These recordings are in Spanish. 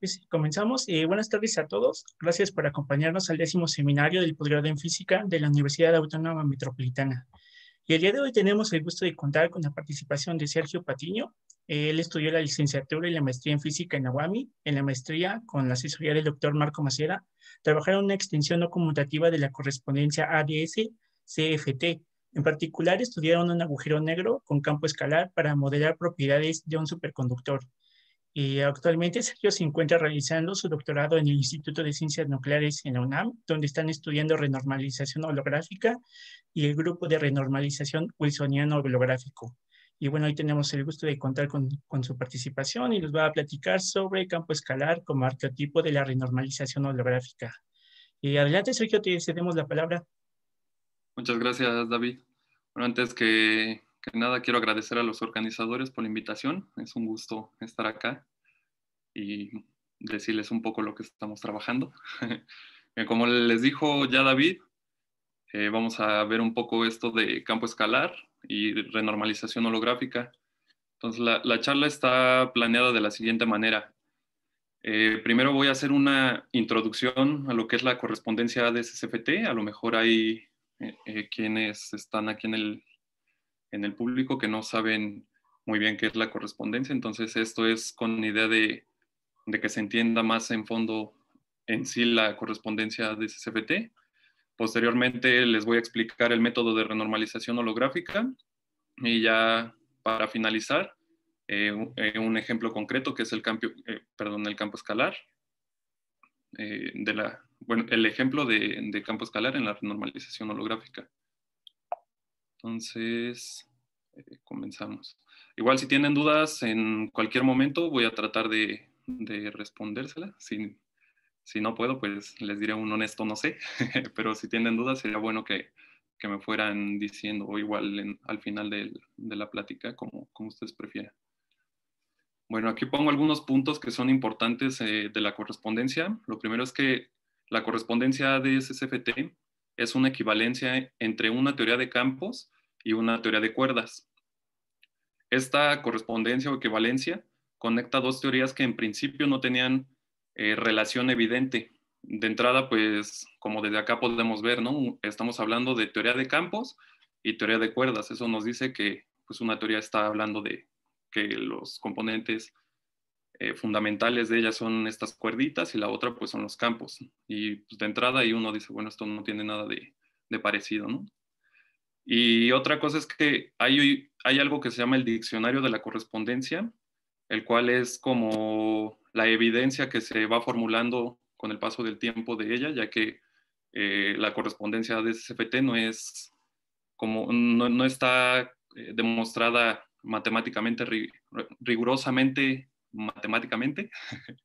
Pues comenzamos. Eh, buenas tardes a todos. Gracias por acompañarnos al décimo seminario del posgrado en física de la Universidad Autónoma Metropolitana. Y el día de hoy tenemos el gusto de contar con la participación de Sergio Patiño. Él estudió la licenciatura y la maestría en física en Aguami. En la maestría, con la asesoría del doctor Marco Macera, trabajaron una extensión no conmutativa de la correspondencia ADS-CFT. En particular, estudiaron un agujero negro con campo escalar para modelar propiedades de un superconductor y actualmente Sergio se encuentra realizando su doctorado en el Instituto de Ciencias Nucleares en la UNAM, donde están estudiando renormalización holográfica y el grupo de renormalización wilsoniano holográfico. Y bueno, hoy tenemos el gusto de contar con, su participación y nos va a platicar sobre campo escalar como arqueotipo de la renormalización holográfica. Y adelante, Sergio, te cedemos la palabra. Muchas gracias, David. Bueno, antes que que nada quiero agradecer a los organizadores por la invitación. Es un gusto estar acá y decirles un poco lo que estamos trabajando. Como les dijo ya David, eh, vamos a ver un poco esto de campo escalar y renormalización holográfica. Entonces, la, la charla está planeada de la siguiente manera. Eh, primero voy a hacer una introducción a lo que es la correspondencia de SFT A lo mejor hay eh, quienes están aquí en el, en el público que no saben muy bien qué es la correspondencia. Entonces, esto es con idea de de que se entienda más en fondo en sí la correspondencia de CFT. Posteriormente les voy a explicar el método de renormalización holográfica y ya para finalizar, eh, eh, un ejemplo concreto que es el, campo, eh, perdón, el campo escalar, de la, bueno, el ejemplo de, de campo escalar en la renormalización holográfica. Entonces, comenzamos. Igual si tienen dudas en cualquier momento voy a tratar de, de respondérsela. Si, no puedo, pues les diré un honesto no sé, pero si tienen dudas, sería bueno que, me fueran diciendo o igual al final de, la plática, como, como ustedes prefieran. Bueno, aquí pongo algunos puntos que son importantes eh, de la correspondencia. Lo primero es que la correspondencia de SSFT es una equivalencia entre una teoría de campos y una teoría de cuerdas. Esta correspondencia o equivalencia conecta dos teorías que en principio no tenían eh, relación evidente. De entrada, pues como desde acá podemos ver, ¿no? Estamos hablando de teoría de campos y teoría de cuerdas. Eso nos dice que pues una teoría está hablando de que los componentes eh, fundamentales de ella son estas cuerditas y la otra pues son los campos. Y pues, de entrada y uno dice, bueno, esto no tiene nada de, parecido, ¿no? Y otra cosa es que hay, hay algo que se llama el diccionario de la correspondencia, el cual es como la evidencia que se va formulando con el paso del tiempo de ella, ya que eh, la correspondencia de CFT no es como no, está eh, demostrada matemáticamente rigurosamente matemáticamente,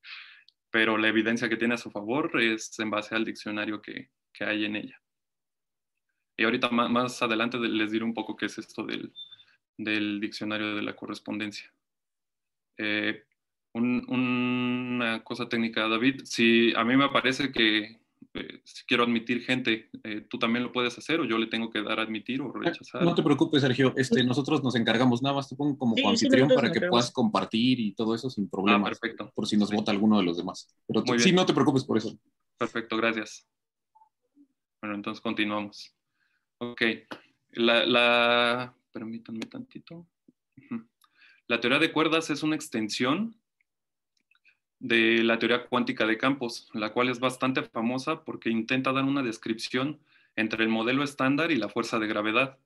pero la evidencia que tiene a su favor es en base al diccionario que, que hay en ella. Y ahorita más, más, adelante les diré un poco qué es esto del, del diccionario de la correspondencia. Eh, una cosa técnica, David. Si a mí me parece que eh, si quiero admitir gente, eh, tú también lo puedes hacer o yo le tengo que dar a admitir o ah, rechazar. No te preocupes, Sergio. Este, nosotros nos encargamos nada más, te pongo como anfitrión para que puedas compartir y todo eso sin ah, problemas perfecto. Por si nos vota alguno de los demás. Pero sí, no te preocupes por eso. Perfecto, gracias. Bueno, entonces continuamos. Ok. La, Permítanme tantito. La teoría de cuerdas es una extensión de la teoría cuántica de campos, la cual es bastante famosa porque intenta dar una descripción entre el modelo estándar y la fuerza de gravedad.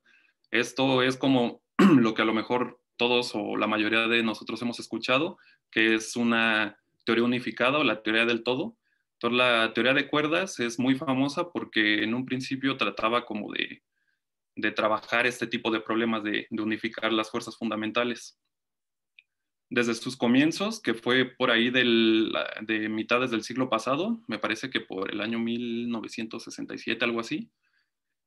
Esto es como lo que a lo mejor todos o la mayoría de nosotros hemos escuchado, que es una teoría unificada o la teoría del todo. Entonces, la teoría de cuerdas es muy famosa porque en un principio trataba como de, trabajar este tipo de problemas de unificar las fuerzas fundamentales desde sus comienzos, que fue por ahí de mitades del siglo pasado, me parece que por el año 1967, algo así,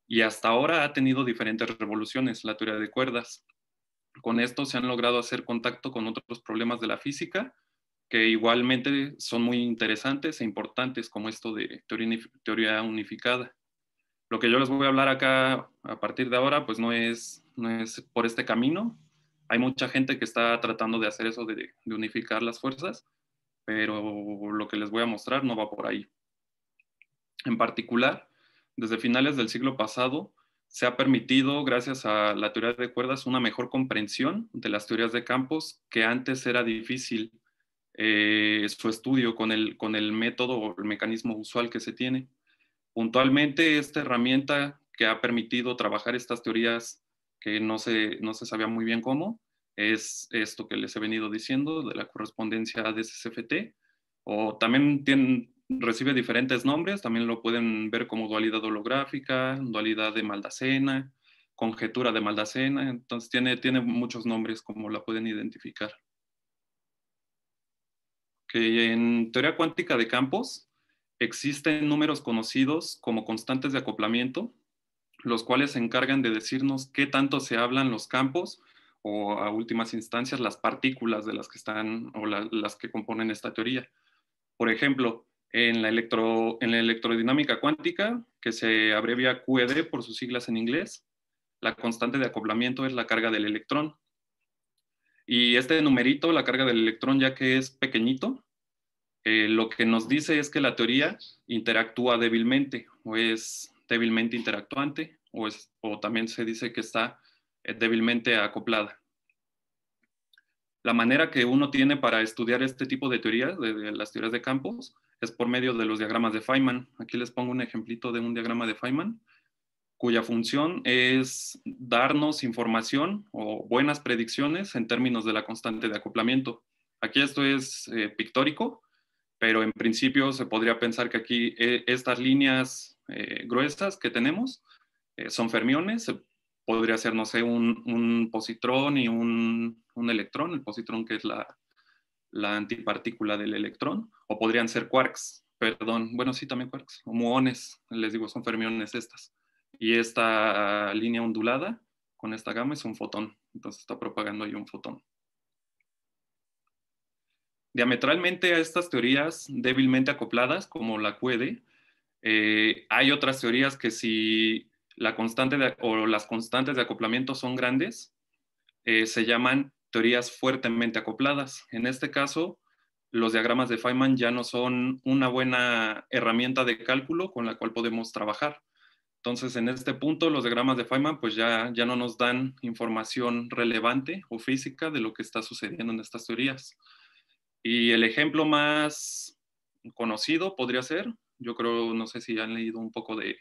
y hasta ahora ha tenido diferentes revoluciones, la teoría de cuerdas. Con esto se han logrado hacer contacto con otros problemas de la física, que igualmente son muy interesantes e importantes, como esto de teoría unificada. Lo que yo les voy a hablar acá a partir de ahora, pues no es, no es por este camino, hay mucha gente que está tratando de hacer eso, de, unificar las fuerzas, pero lo que les voy a mostrar no va por ahí. En particular, desde finales del siglo pasado, se ha permitido, gracias a la teoría de cuerdas, una mejor comprensión de las teorías de campos que antes era difícil eh, su estudio con el, con el método o el mecanismo usual que se tiene. Puntualmente, esta herramienta que ha permitido trabajar estas teorías que no se, no se sabía muy bien cómo, es esto que les he venido diciendo de la correspondencia de cft o también recibe diferentes nombres, también lo pueden ver como dualidad holográfica, dualidad de Maldacena, conjetura de Maldacena, entonces tiene, tiene muchos nombres como la pueden identificar. Que en teoría cuántica de campos existen números conocidos como constantes de acoplamiento, los cuales se encargan de decirnos qué tanto se hablan los campos o a últimas instancias las partículas de las que están o las que componen esta teoría. Por ejemplo, en la, electro, en la electrodinámica cuántica, que se abrevia QED por sus siglas en inglés, la constante de acoplamiento es la carga del electrón. Y este numerito, la carga del electrón, ya que es pequeñito, eh, lo que nos dice es que la teoría interactúa débilmente o es débilmente interactuante o, también se dice que está eh, débilmente acoplada. La manera que uno tiene para estudiar este tipo de teorías, de, las teorías de campos, es por medio de los diagramas de Feynman. Aquí les pongo un ejemplito de un diagrama de Feynman, cuya función es darnos información o buenas predicciones en términos de la constante de acoplamiento. Aquí esto es eh, pictórico, pero en principio se podría pensar que aquí eh, estas líneas gruesas que tenemos eh, son fermiones, podría ser, no sé, un, positrón y un, electrón, el positrón que es la, antipartícula del electrón, o podrían ser quarks, perdón, bueno, sí, también quarks, o muones, les digo, son fermiones estas. Y esta línea ondulada con esta gama es un fotón, entonces está propagando ahí un fotón. Diametralmente a estas teorías débilmente acopladas, como la QED, eh, hay otras teorías que si la constante o las constantes de acoplamiento son grandes, eh, se llaman teorías fuertemente acopladas. En este caso, los diagramas de Feynman ya no son una buena herramienta de cálculo con la cual podemos trabajar. Entonces, en este punto, los diagramas de Feynman pues ya, ya no nos dan información relevante o física de lo que está sucediendo en estas teorías. Y el ejemplo más conocido podría ser, yo creo, no sé si han leído un poco de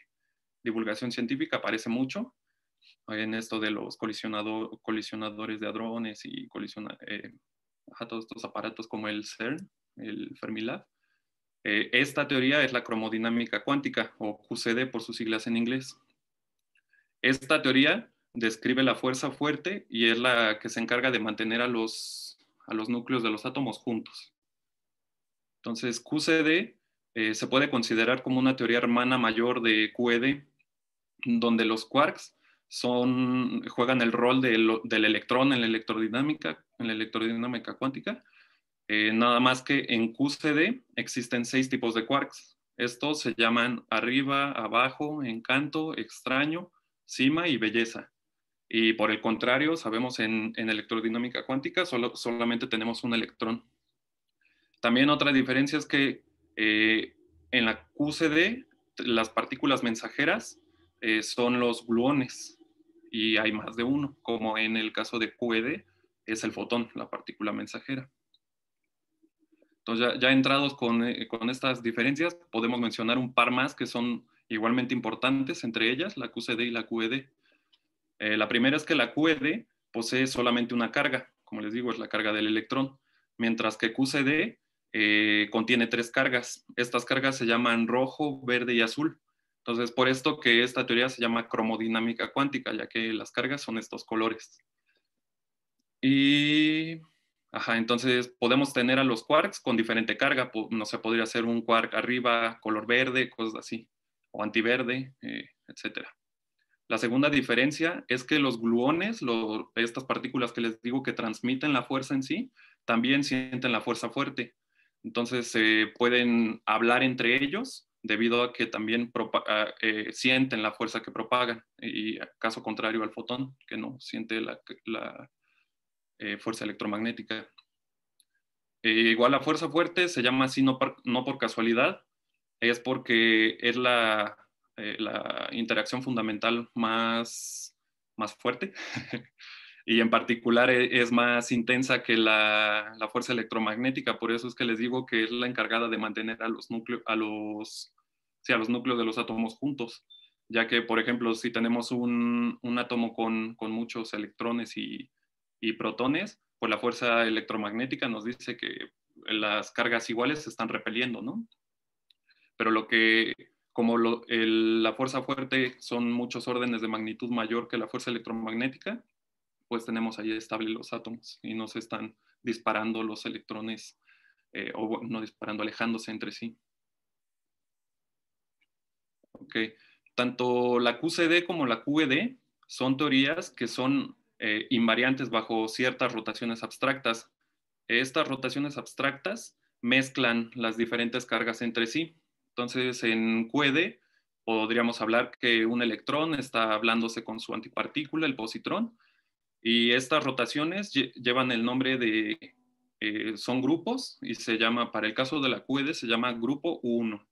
divulgación científica aparece mucho en esto de los colisionado, colisionadores de hadrones y colisiona, eh, a todos estos aparatos como el CERN, el Fermilab. Eh, esta teoría es la cromodinámica cuántica o QCD por sus siglas en inglés. Esta teoría describe la fuerza fuerte y es la que se encarga de mantener a los, a los núcleos de los átomos juntos. Entonces, QCD eh, se puede considerar como una teoría hermana mayor de QED, donde los quarks juegan el rol del electrón en la electrodinámica, en la electrodinámica cuántica. Eh, nada más que en QCD existen seis tipos de quarks. Estos se llaman arriba, abajo, encanto, extraño, cima y belleza. Y por el contrario, sabemos en, electrodinámica cuántica solo, solamente tenemos un electrón. También otra diferencia es que eh, en la QCD las partículas mensajeras eh, son los gluones y hay más de uno, como en el caso de QED es el fotón, la partícula mensajera. Entonces ya, entrados eh, con, estas diferencias, podemos mencionar un par más que son igualmente importantes, entre ellas la QCD y la QED. Eh, la primera es que la QED posee solamente una carga, como les digo, es la carga del electrón, mientras que QCD contiene tres cargas. Estas cargas se llaman rojo, verde y azul. Entonces, por esto que esta teoría se llama cromodinámica cuántica, ya que las cargas son estos colores. Y, ajá, entonces podemos tener a los quarks con diferente carga, no sé, podría ser un quark arriba, color verde, cosas así, o antiverde, eh, etc. La segunda diferencia es que los gluones, estas partículas que les digo que transmiten la fuerza en sí, también sienten la fuerza fuerte. Entonces se pueden hablar entre ellos debido a que también ah, eh, sienten la fuerza que propagan, y caso contrario al fotón, que no siente la, eh, fuerza electromagnética. Eh, igual la fuerza fuerte se llama así no, por casualidad, es porque es la, interacción fundamental más, más fuerte. y en particular e, es más intensa que la, la, fuerza electromagnética, por eso es que les digo que es la encargada de mantener a los núcleos, a los sí, a los núcleos de los átomos juntos, ya que, por ejemplo, si tenemos un, un átomo con, con, muchos electrones y, y, protones, pues la fuerza electromagnética nos dice que las cargas iguales se están repeliendo, ¿no? Pero lo que, como la fuerza fuerte son muchos órdenes de magnitud mayor que la fuerza electromagnética, pues tenemos ahí estable los átomos y no se están disparando los electrones eh, o no disparando, alejándose entre sí. Tanto la QCD como la QED son teorías que son eh, invariantes bajo ciertas rotaciones abstractas. Estas rotaciones abstractas mezclan las diferentes cargas entre sí. Entonces, en QED podríamos hablar que un electrón está hablándose con su antipartícula, el positrón, y estas rotaciones llevan el nombre de, eh, son grupos, y se llama, para el caso de la QED, se llama grupo 1.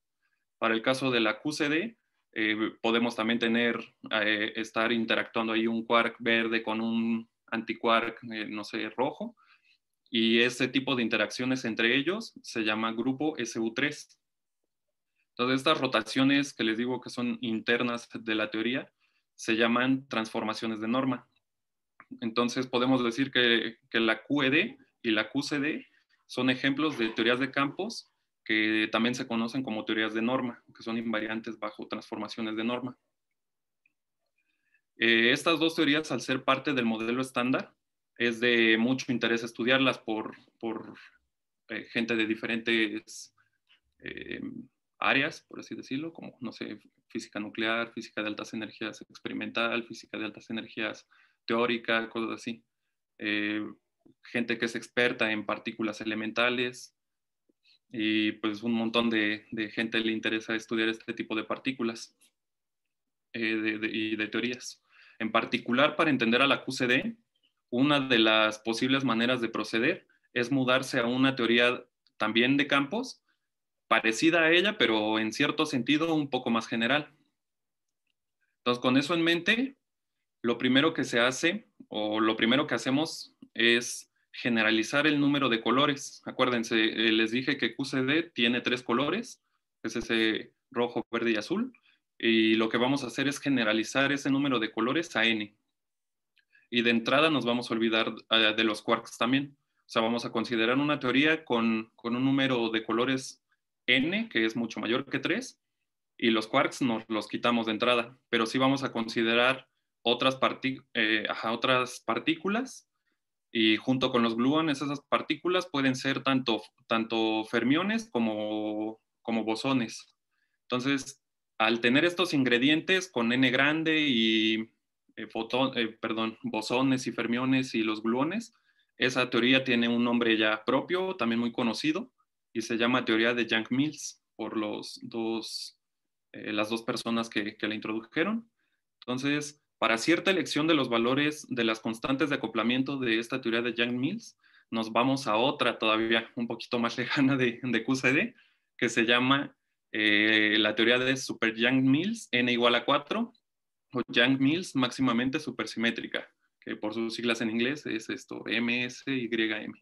Para el caso de la QCD, eh, podemos también tener, eh, estar interactuando ahí un quark verde con un antiquark, eh, no sé, rojo. Y ese tipo de interacciones entre ellos se llama grupo SU3. Entonces, estas rotaciones que les digo que son internas de la teoría se llaman transformaciones de norma. Entonces, podemos decir que, que la QED y la QCD son ejemplos de teorías de campos que también se conocen como teorías de norma, que son invariantes bajo transformaciones de norma. Eh, estas dos teorías, al ser parte del modelo estándar, es de mucho interés estudiarlas por, eh, gente de diferentes eh, áreas, por así decirlo, como, no sé, física nuclear, física de altas energías experimental, física de altas energías teórica, cosas así. gente que es experta en partículas elementales, y pues un montón de, gente le interesa estudiar este tipo de partículas eh, y de teorías. En particular, para entender a la QCD, una de las posibles maneras de proceder es mudarse a una teoría también de campos, parecida a ella, pero en cierto sentido un poco más general. Entonces, con eso en mente, lo primero que se hace o lo primero que hacemos es generalizar el número de colores. Acuérdense, eh, les dije que QCD tiene tres colores, es ese rojo, verde y azul, y lo que vamos a hacer es generalizar ese número de colores a n. Y de entrada nos vamos a olvidar eh, de los quarks también. O sea, vamos a considerar una teoría con, un número de colores n, que es mucho mayor que 3, y los quarks nos los quitamos de entrada, pero sí vamos a considerar otras, eh, otras partículas y junto con los gluones, esas partículas pueden ser tanto, tanto fermiones como, como bosones. Entonces, al tener estos ingredientes con N grande y eh, eh, perdón, bosones y fermiones y los gluones, esa teoría tiene un nombre ya propio, también muy conocido, y se llama teoría de Young-Mills por los dos, eh, las dos personas que, que la introdujeron. Entonces, para cierta elección de los valores de las constantes de acoplamiento de esta teoría de Young Mills, nos vamos a otra todavía un poquito más lejana de, de QCD, que se llama eh, la teoría de Super Young Mills, n igual a 4, o Young Mills máximamente supersimétrica, que por sus siglas en inglés es esto, MSYM.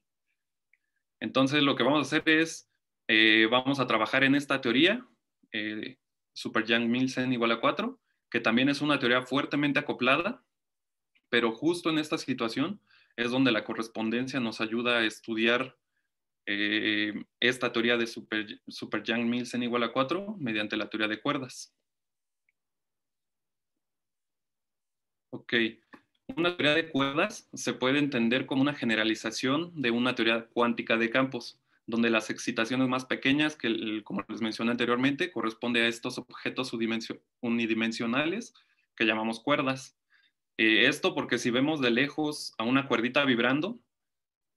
Entonces, lo que vamos a hacer es, eh, vamos a trabajar en esta teoría, eh, Super Young Mills n igual a 4, que también es una teoría fuertemente acoplada, pero justo en esta situación es donde la correspondencia nos ayuda a estudiar eh, esta teoría de Super, Super Mills en igual a 4 mediante la teoría de cuerdas. Ok, una teoría de cuerdas se puede entender como una generalización de una teoría cuántica de campos donde las excitaciones más pequeñas, que como les mencioné anteriormente, corresponde a estos objetos unidimensionales que llamamos cuerdas. Eh, esto porque si vemos de lejos a una cuerdita vibrando,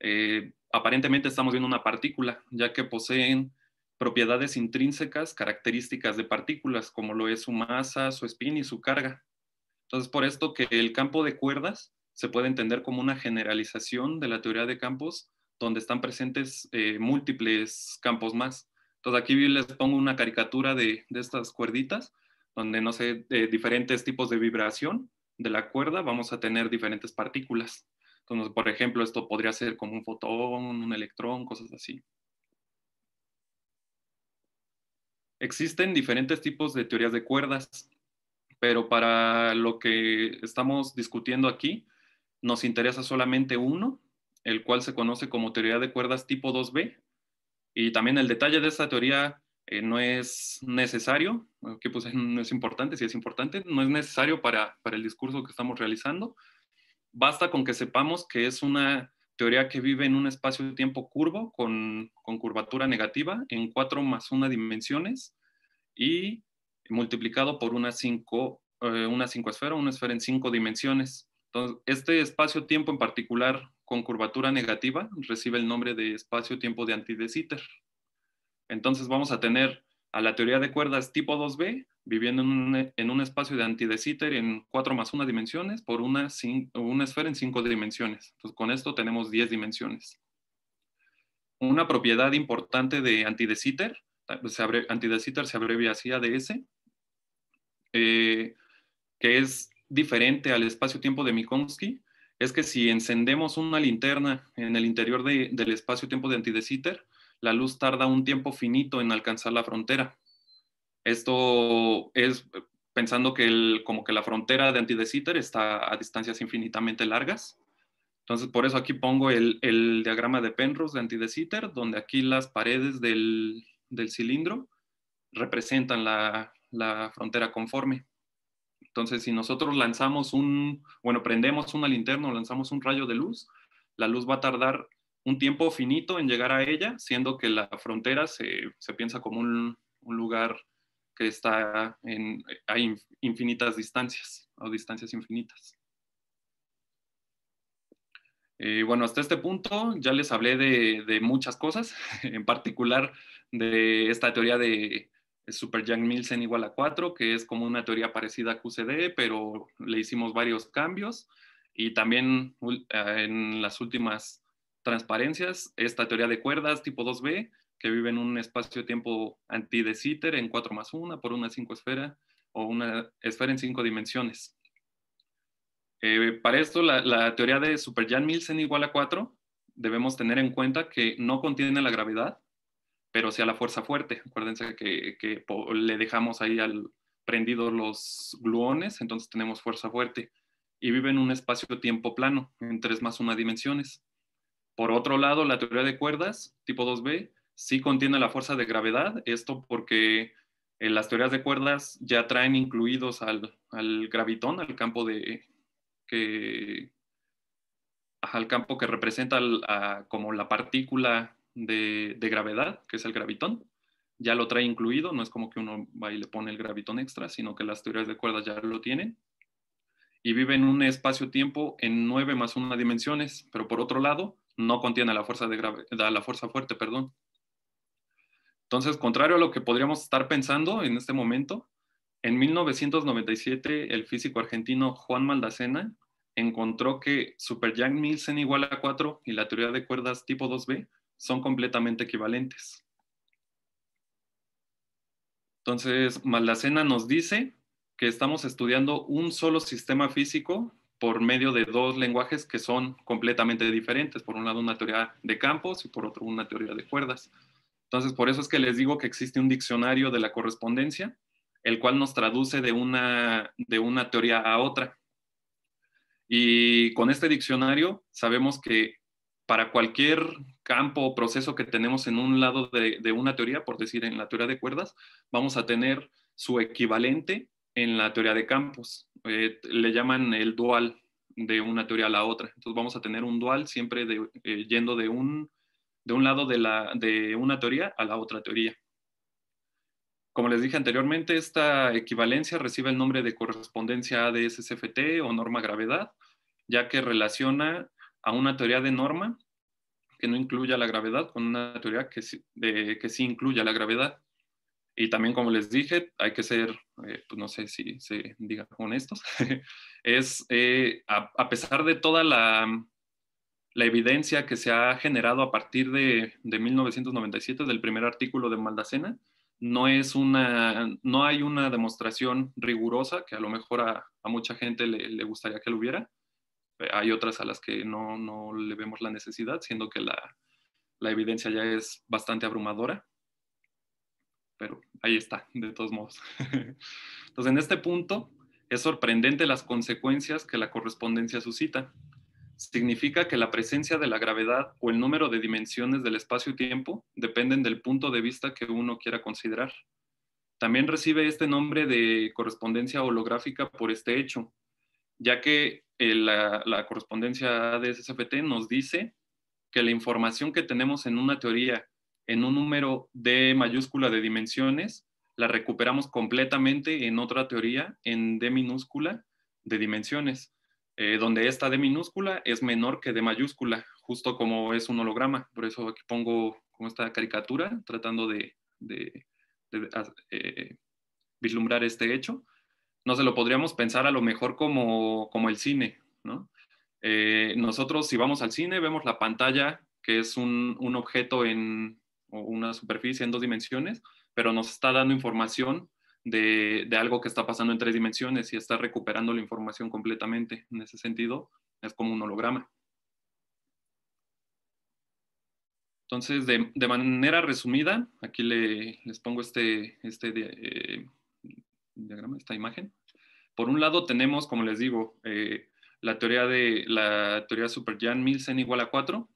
eh, aparentemente estamos viendo una partícula, ya que poseen propiedades intrínsecas características de partículas, como lo es su masa, su spin y su carga. Entonces, por esto que el campo de cuerdas se puede entender como una generalización de la teoría de campos donde están presentes eh, múltiples campos más. Entonces aquí les pongo una caricatura de, estas cuerditas, donde no sé, eh, diferentes tipos de vibración de la cuerda, vamos a tener diferentes partículas. Entonces, por ejemplo, esto podría ser como un fotón, un electrón, cosas así. Existen diferentes tipos de teorías de cuerdas, pero para lo que estamos discutiendo aquí, nos interesa solamente uno, el cual se conoce como teoría de cuerdas tipo 2B. Y también el detalle de esta teoría eh, no es necesario, que pues, no es importante, si es importante, no es necesario para, el discurso que estamos realizando. Basta con que sepamos que es una teoría que vive en un espacio-tiempo curvo con, curvatura negativa en 4 más 1 dimensiones y multiplicado por una 5 eh, una cinco esfera, una esfera en 5 dimensiones. Entonces, este espacio-tiempo en particular con curvatura negativa recibe el nombre de espacio-tiempo de anti de Entonces vamos a tener a la teoría de cuerdas tipo 2B viviendo en un, espacio de anti de en 4 más 1 dimensiones por una, esfera en 5 dimensiones. Entonces con esto tenemos 10 dimensiones. Una propiedad importante de anti de se abrevia así ADS, eh, que es diferente al espacio-tiempo de Mikonsky, es que si encendemos una linterna en el interior del espacio-tiempo de De la luz tarda un tiempo finito en alcanzar la frontera. Esto es eh, pensando que como que la frontera de De está a distancias infinitamente largas. Entonces, por eso aquí pongo el, diagrama de Penrose de De donde aquí las paredes del, cilindro representan la frontera conforme. Entonces, si nosotros lanzamos un, bueno, prendemos una linterna o lanzamos un rayo de luz, la luz va a tardar un tiempo finito en llegar a ella, siendo que la frontera se, piensa como un, lugar que está en, infinitas distancias o distancias infinitas. Eh, bueno, hasta este punto ya les hablé de, de, muchas cosas, en particular de esta teoría de Super milsen igual a 4, que es como una teoría parecida a QCD, pero le hicimos varios cambios. Y también eh, en las últimas transparencias, esta teoría de cuerdas tipo 2B, que vive en un espacio-tiempo anti de Sitter en 4 más 1 por una 5 esfera o una esfera en 5 dimensiones. Eh, para esto, la, teoría de Super Jan igual a 4, debemos tener en cuenta que no contiene la gravedad, pero sea la fuerza fuerte. Acuérdense que, le dejamos ahí al prendido los gluones, entonces tenemos fuerza fuerte y vive en un espacio-tiempo plano, en tres más 1 dimensiones. Por otro lado, la teoría de cuerdas, tipo 2B, sí contiene la fuerza de gravedad, esto porque en eh, las teorías de cuerdas ya traen incluidos al, gravitón, al campo de que al campo que representa como la partícula de, gravedad, que es el gravitón. Ya lo trae incluido, no es como que uno va y le pone el gravitón extra, sino que las teorías de cuerdas ya lo tienen. Y vive en un espacio-tiempo en nueve más una dimensiones, pero por otro lado, no contiene la fuerza, de gravedad, la fuerza fuerte. Perdón. Entonces, contrario a lo que podríamos estar pensando en este momento, en 1997 el físico argentino Juan Maldacena encontró que Super Mills Nielsen igual a 4 y la teoría de cuerdas tipo 2B son completamente equivalentes. Entonces, Malacena nos dice que estamos estudiando un solo sistema físico por medio de dos lenguajes que son completamente diferentes. Por un lado, una teoría de campos y por otro, una teoría de cuerdas. Entonces, por eso es que les digo que existe un diccionario de la correspondencia, el cual nos traduce de una, de una teoría a otra. Y con este diccionario sabemos que para cualquier campo o proceso que tenemos en un lado de, una teoría, por decir en la teoría de cuerdas, vamos a tener su equivalente en la teoría de campos. Eh, le llaman el dual de una teoría a la otra. Entonces vamos a tener un dual siempre eh, yendo de un, de un lado de, la, de una teoría a la otra teoría. Como les dije anteriormente, esta equivalencia recibe el nombre de correspondencia ADS-CFT o norma gravedad, ya que relaciona a una teoría de norma que no incluya la gravedad con una teoría que sí, que sí incluya la gravedad. Y también, como les dije, hay que ser, eh, pues, no sé si se diga honestos, es eh, a, pesar de toda la, la, evidencia que se ha generado a partir de, de 1997, del primer artículo de Maldacena, no, es una, no hay una demostración rigurosa, que a lo mejor a, mucha gente le, gustaría que lo hubiera, eh, hay otras a las que no, no le vemos la necesidad, siendo que la, la, evidencia ya es bastante abrumadora. Pero ahí está, de todos modos. Entonces, en este punto, es sorprendente las consecuencias que la correspondencia suscita. Significa que la presencia de la gravedad o el número de dimensiones del espacio-tiempo dependen del punto de vista que uno quiera considerar. También recibe este nombre de correspondencia holográfica por este hecho, ya que eh, la, correspondencia de SFT nos dice que la información que tenemos en una teoría en un número de mayúscula de dimensiones, la recuperamos completamente en otra teoría en D minúscula de dimensiones, eh, donde esta D minúscula es menor que D mayúscula, justo como es un holograma. Por eso aquí pongo como esta caricatura, tratando de, eh, vislumbrar este hecho no se lo podríamos pensar a lo mejor como, como el cine, ¿no? Eh, nosotros si vamos al cine vemos la pantalla, que es un, objeto en o una superficie en dos dimensiones, pero nos está dando información de, de, algo que está pasando en tres dimensiones y está recuperando la información completamente. En ese sentido, es como un holograma. Entonces, de, manera resumida, aquí les pongo este, este eh, diagrama, esta imagen. Por un lado tenemos, como les digo, eh, la teoría de la teoría Superjan Milsen igual a 4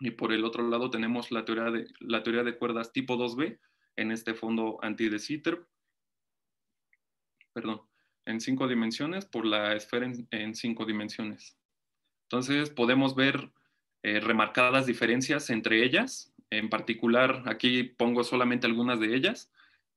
y por el otro lado tenemos la teoría de la teoría de cuerdas tipo 2B en este fondo anti de Sitter. Perdón, en cinco dimensiones por la esfera en, cinco dimensiones. Entonces podemos ver eh, remarcadas diferencias entre ellas. En particular, aquí pongo solamente algunas de ellas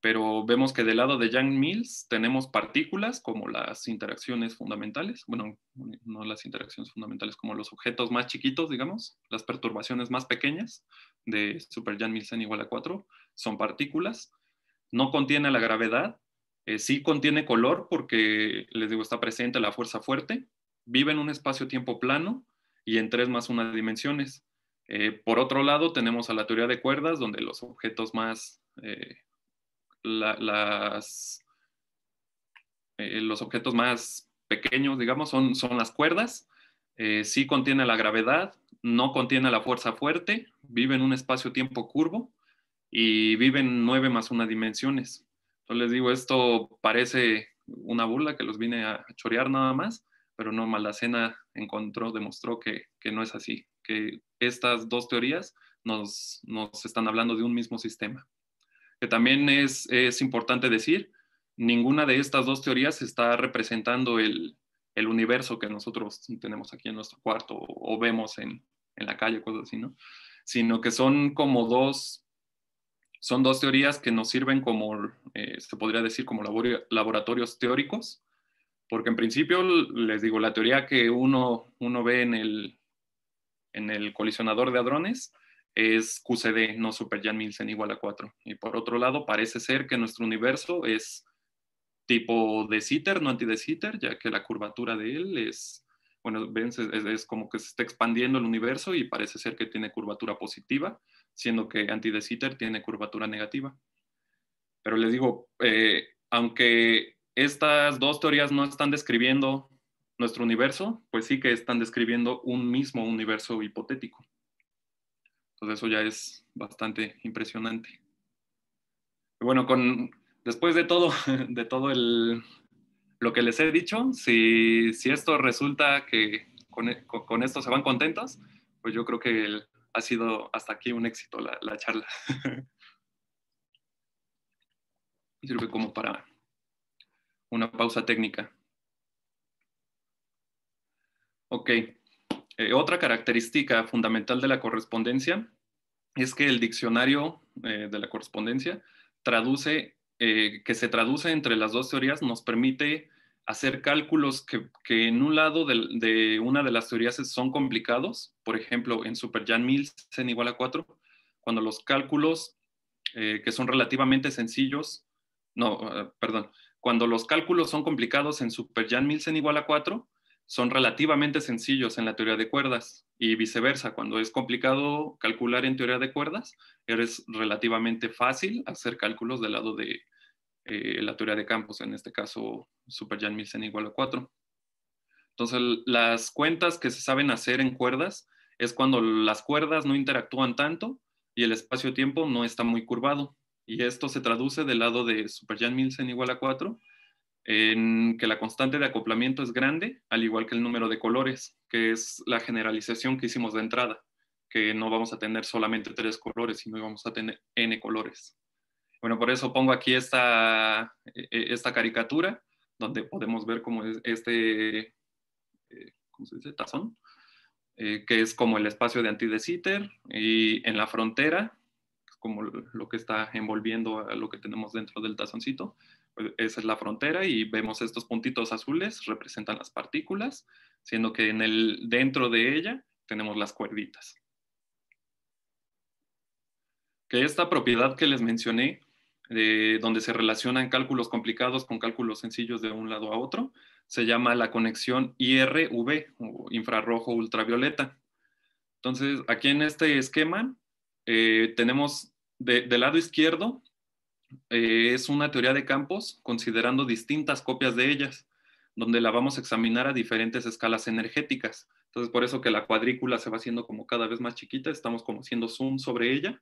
pero vemos que del lado de Yang Mills tenemos partículas como las interacciones fundamentales, bueno, no las interacciones fundamentales, como los objetos más chiquitos, digamos, las perturbaciones más pequeñas de super Yang Mills en igual a 4 son partículas. No contiene la gravedad, eh, sí contiene color porque, les digo, está presente la fuerza fuerte, vive en un espacio-tiempo plano y en tres más una dimensiones. Eh, por otro lado, tenemos a la teoría de cuerdas, donde los objetos más eh, eh, los objetos más pequeños, digamos, son, son las cuerdas. Eh, sí contiene la gravedad, no contiene la fuerza fuerte, vive en un espacio-tiempo curvo y vive en nueve más una dimensiones. Entonces les digo, esto parece una burla que los vine a chorear nada más, pero no, Maldacena encontró, demostró que, que no es así, que estas dos teorías nos, nos están hablando de un mismo sistema que también es, importante decir, ninguna de estas dos teorías está representando el, universo que nosotros tenemos aquí en nuestro cuarto o, vemos en, la calle, cosas así, ¿no? Sino que son como dos, son dos teorías que nos sirven como, eh, se podría decir, como laboratorios teóricos, porque en principio, les digo, la teoría que uno, uno ve en el, en el colisionador de hadrones es QCD, no Super Jan milsen igual a 4. Y por otro lado, parece ser que nuestro universo es tipo de Sitter, no anti de Sitter, ya que la curvatura de él es, bueno, ven, es, como que se está expandiendo el universo y parece ser que tiene curvatura positiva, siendo que anti de Sitter tiene curvatura negativa. Pero les digo, eh, aunque estas dos teorías no están describiendo nuestro universo, pues sí que están describiendo un mismo universo hipotético. Entonces eso ya es bastante impresionante. bueno, con, después de todo, de todo lo que les he dicho, si, esto resulta que e, con, esto se van contentos, pues yo creo que ha sido hasta aquí un éxito la, la charla. Sirve como para una pausa técnica. Ok. Eh, otra característica fundamental de la correspondencia es que el diccionario eh, de la correspondencia traduce, eh, que se traduce entre las dos teorías, nos permite hacer cálculos que, en un lado de, una de las teorías son complicados, por ejemplo, en Superjan en igual a 4, cuando los cálculos que son relativamente sencillos, no, perdón, cuando los cálculos son complicados en Superjan en igual a 4, son relativamente sencillos en la teoría de cuerdas y viceversa. Cuando es complicado calcular en teoría de cuerdas, es relativamente fácil hacer cálculos del lado de eh, la teoría de campos, en este caso Superjan Milsen igual a 4. Entonces, las cuentas que se saben hacer en cuerdas es cuando las cuerdas no interactúan tanto y el espacio-tiempo no está muy curvado. Y esto se traduce del lado de Superjan Milsen igual a 4 en que la constante de acoplamiento es grande, al igual que el número de colores, que es la generalización que hicimos de entrada, que no vamos a tener solamente tres colores, sino que vamos a tener n colores. Bueno, por eso pongo aquí esta, eh, eh, caricatura, donde podemos ver cómo es este, eh, Tazón, que es como el espacio de anti y en la frontera, como lo que está envolviendo a lo que tenemos dentro del tazoncito, pues, esa es la frontera y vemos estos puntitos azules, representan las partículas, siendo que en el, dentro de ella tenemos las cuerditas. Que esta propiedad que les mencioné, donde se relacionan cálculos complicados con cálculos sencillos de un lado a otro, se llama la conexión IRV, o infrarrojo ultravioleta. Entonces, aquí en este esquema eh, tenemos de, del lado izquierdo eh, es una teoría de campos considerando distintas copias de ellas, donde la vamos a examinar a diferentes escalas energéticas. Entonces, por eso que la cuadrícula se va haciendo como cada vez más chiquita, estamos como haciendo zoom sobre ella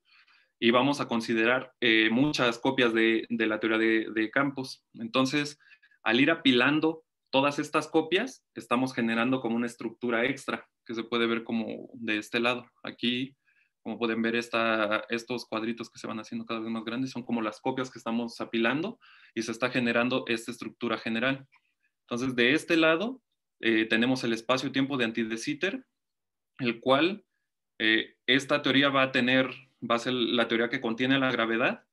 y vamos a considerar eh, muchas copias de, la teoría de, de, campos. Entonces, al ir apilando todas estas copias, estamos generando como una estructura extra que se puede ver como de este lado. Aquí como pueden ver, estos cuadritos que se van haciendo cada vez más grandes son como las copias que estamos apilando y se está generando esta estructura general. Entonces, de este lado eh, tenemos el espacio-tiempo de anti de Sitter, el cual eh, esta teoría va a tener, va a ser la teoría que contiene la gravedad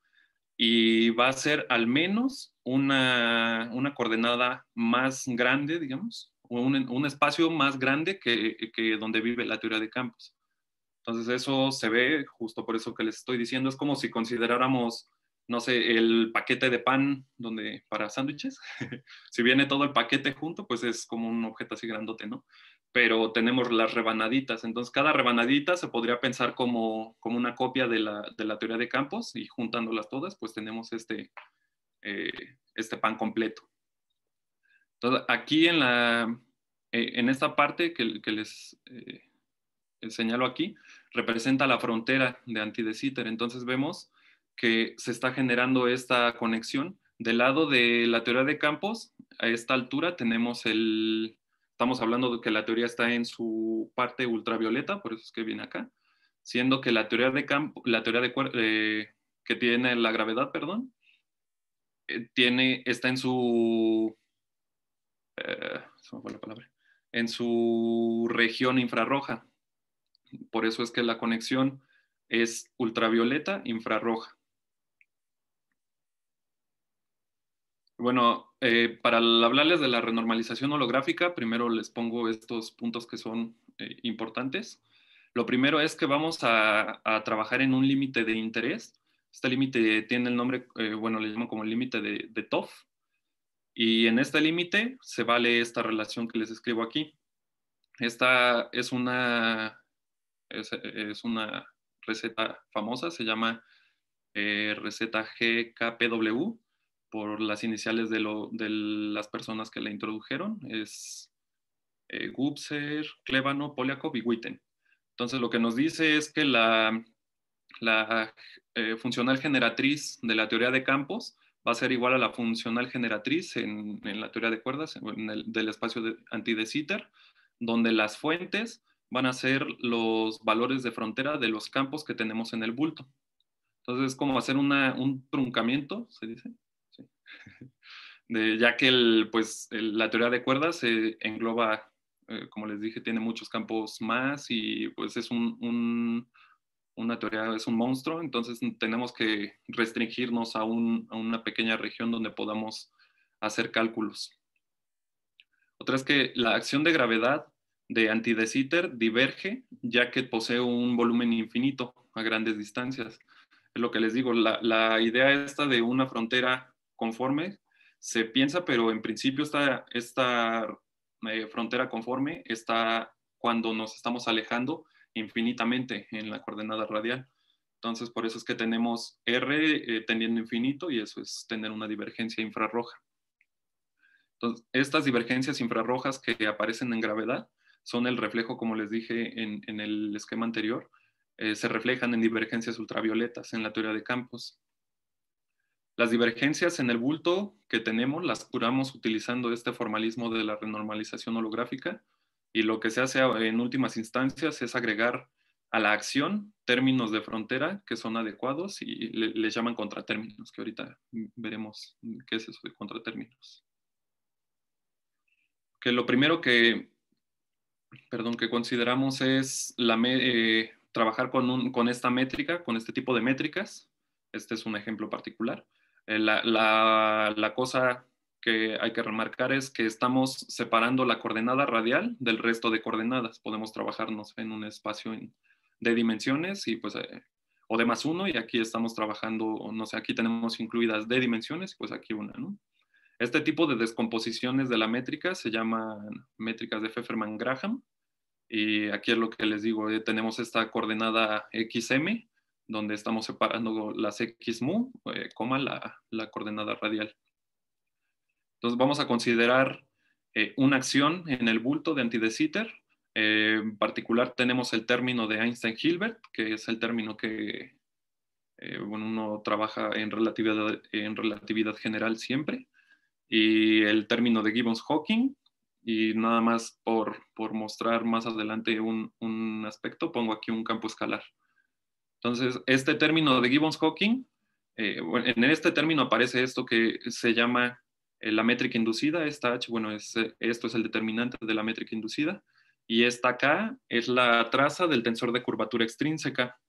y va a ser al menos una, una coordenada más grande, digamos, un, un espacio más grande que, que donde vive la teoría de campos. Entonces eso se ve, justo por eso que les estoy diciendo, es como si consideráramos, no sé, el paquete de pan donde para sándwiches, si viene todo el paquete junto, pues es como un objeto así grandote, ¿no? Pero tenemos las rebanaditas, entonces cada rebanadita se podría pensar como, como una copia de la, teoría de campos y juntándolas todas, pues tenemos este, eh, este pan completo. Entonces aquí en, la, eh, en esta parte que, les... Eh, señalo aquí, representa la frontera de Antidesiter. Entonces vemos que se está generando esta conexión. Del lado de la teoría de campos, a esta altura tenemos el, estamos hablando de que la teoría está en su parte ultravioleta, por eso es que viene acá, siendo que la teoría de campo, la teoría de, eh, que tiene la gravedad, perdón, eh, tiene, está en su, eh, palabra, en su región infrarroja, por eso es que la conexión es ultravioleta, infrarroja. Bueno, eh, para hablarles de la renormalización holográfica, primero les pongo estos puntos que son eh, importantes. Lo primero es que vamos a, trabajar en un límite de interés. Este límite tiene el nombre, eh, bueno, le llamo como el límite de, de TOF. Y en este límite se vale esta relación que les escribo aquí. Esta es una es, una receta famosa, se llama eh, receta GKPW por las iniciales de, las personas que la introdujeron, es eh, Gubser, Klebano, Polyakov y Witten. Entonces lo que nos dice es que la, eh, funcional generatriz de la teoría de campos va a ser igual a la funcional generatriz en, la teoría de cuerdas, en el, del espacio de, anti de donde las fuentes van a ser los valores de frontera de los campos que tenemos en el bulto. Entonces es como hacer un truncamiento, se dice, ya que pues, la teoría de cuerdas se engloba, eh, como les dije, tiene muchos campos más y pues, es un, una teoría, es un monstruo, entonces tenemos que restringirnos a, a una pequeña región donde podamos hacer cálculos. Otra es que la acción de gravedad de antidesíter diverge, ya que posee un volumen infinito a grandes distancias. Es lo que les digo, la, idea esta de una frontera conforme se piensa, pero en principio esta, esta eh, frontera conforme está cuando nos estamos alejando infinitamente en la coordenada radial. Entonces, por eso es que tenemos R eh, tendiendo infinito y eso es tener una divergencia infrarroja. estas divergencias infrarrojas que aparecen en gravedad son el reflejo, como les dije en, el esquema anterior, eh, se reflejan en divergencias ultravioletas en la teoría de campos. Las divergencias en el bulto que tenemos las curamos utilizando este formalismo de la renormalización holográfica y lo que se hace en últimas instancias es agregar a la acción términos de frontera que son adecuados y les le llaman contratérminos, que ahorita veremos qué es eso de contratérminos. Que lo primero que perdón, que consideramos es eh, trabajar con, esta métrica, con este tipo de métricas. Este es un ejemplo particular. Eh, la, cosa que hay que remarcar es que estamos separando la coordenada radial del resto de coordenadas. Podemos trabajarnos en un espacio de dimensiones y pues eh, o de más uno y aquí estamos trabajando, no sé, aquí tenemos incluidas de dimensiones, pues aquí una, ¿no? Este tipo de descomposiciones de la métrica se llaman métricas de fefferman graham Y aquí es lo que les digo, eh, tenemos esta coordenada XM, donde estamos separando las X mu, eh, coma la, la, coordenada radial. Entonces vamos a considerar eh, una acción en el bulto de anti Sitter. en particular tenemos el término de Einstein-Hilbert, que es el término que uno trabaja en relatividad, en relatividad general siempre y el término de Gibbons-Hawking. Y nada más por, por mostrar más adelante un, aspecto, pongo aquí un campo escalar. Entonces, este término de Gibbons-Hawking, eh, en este término aparece esto que se llama eh, la métrica inducida, esta H, bueno, eh, esto es el determinante de la métrica inducida, y esta K es la traza del tensor de curvatura extrínseca,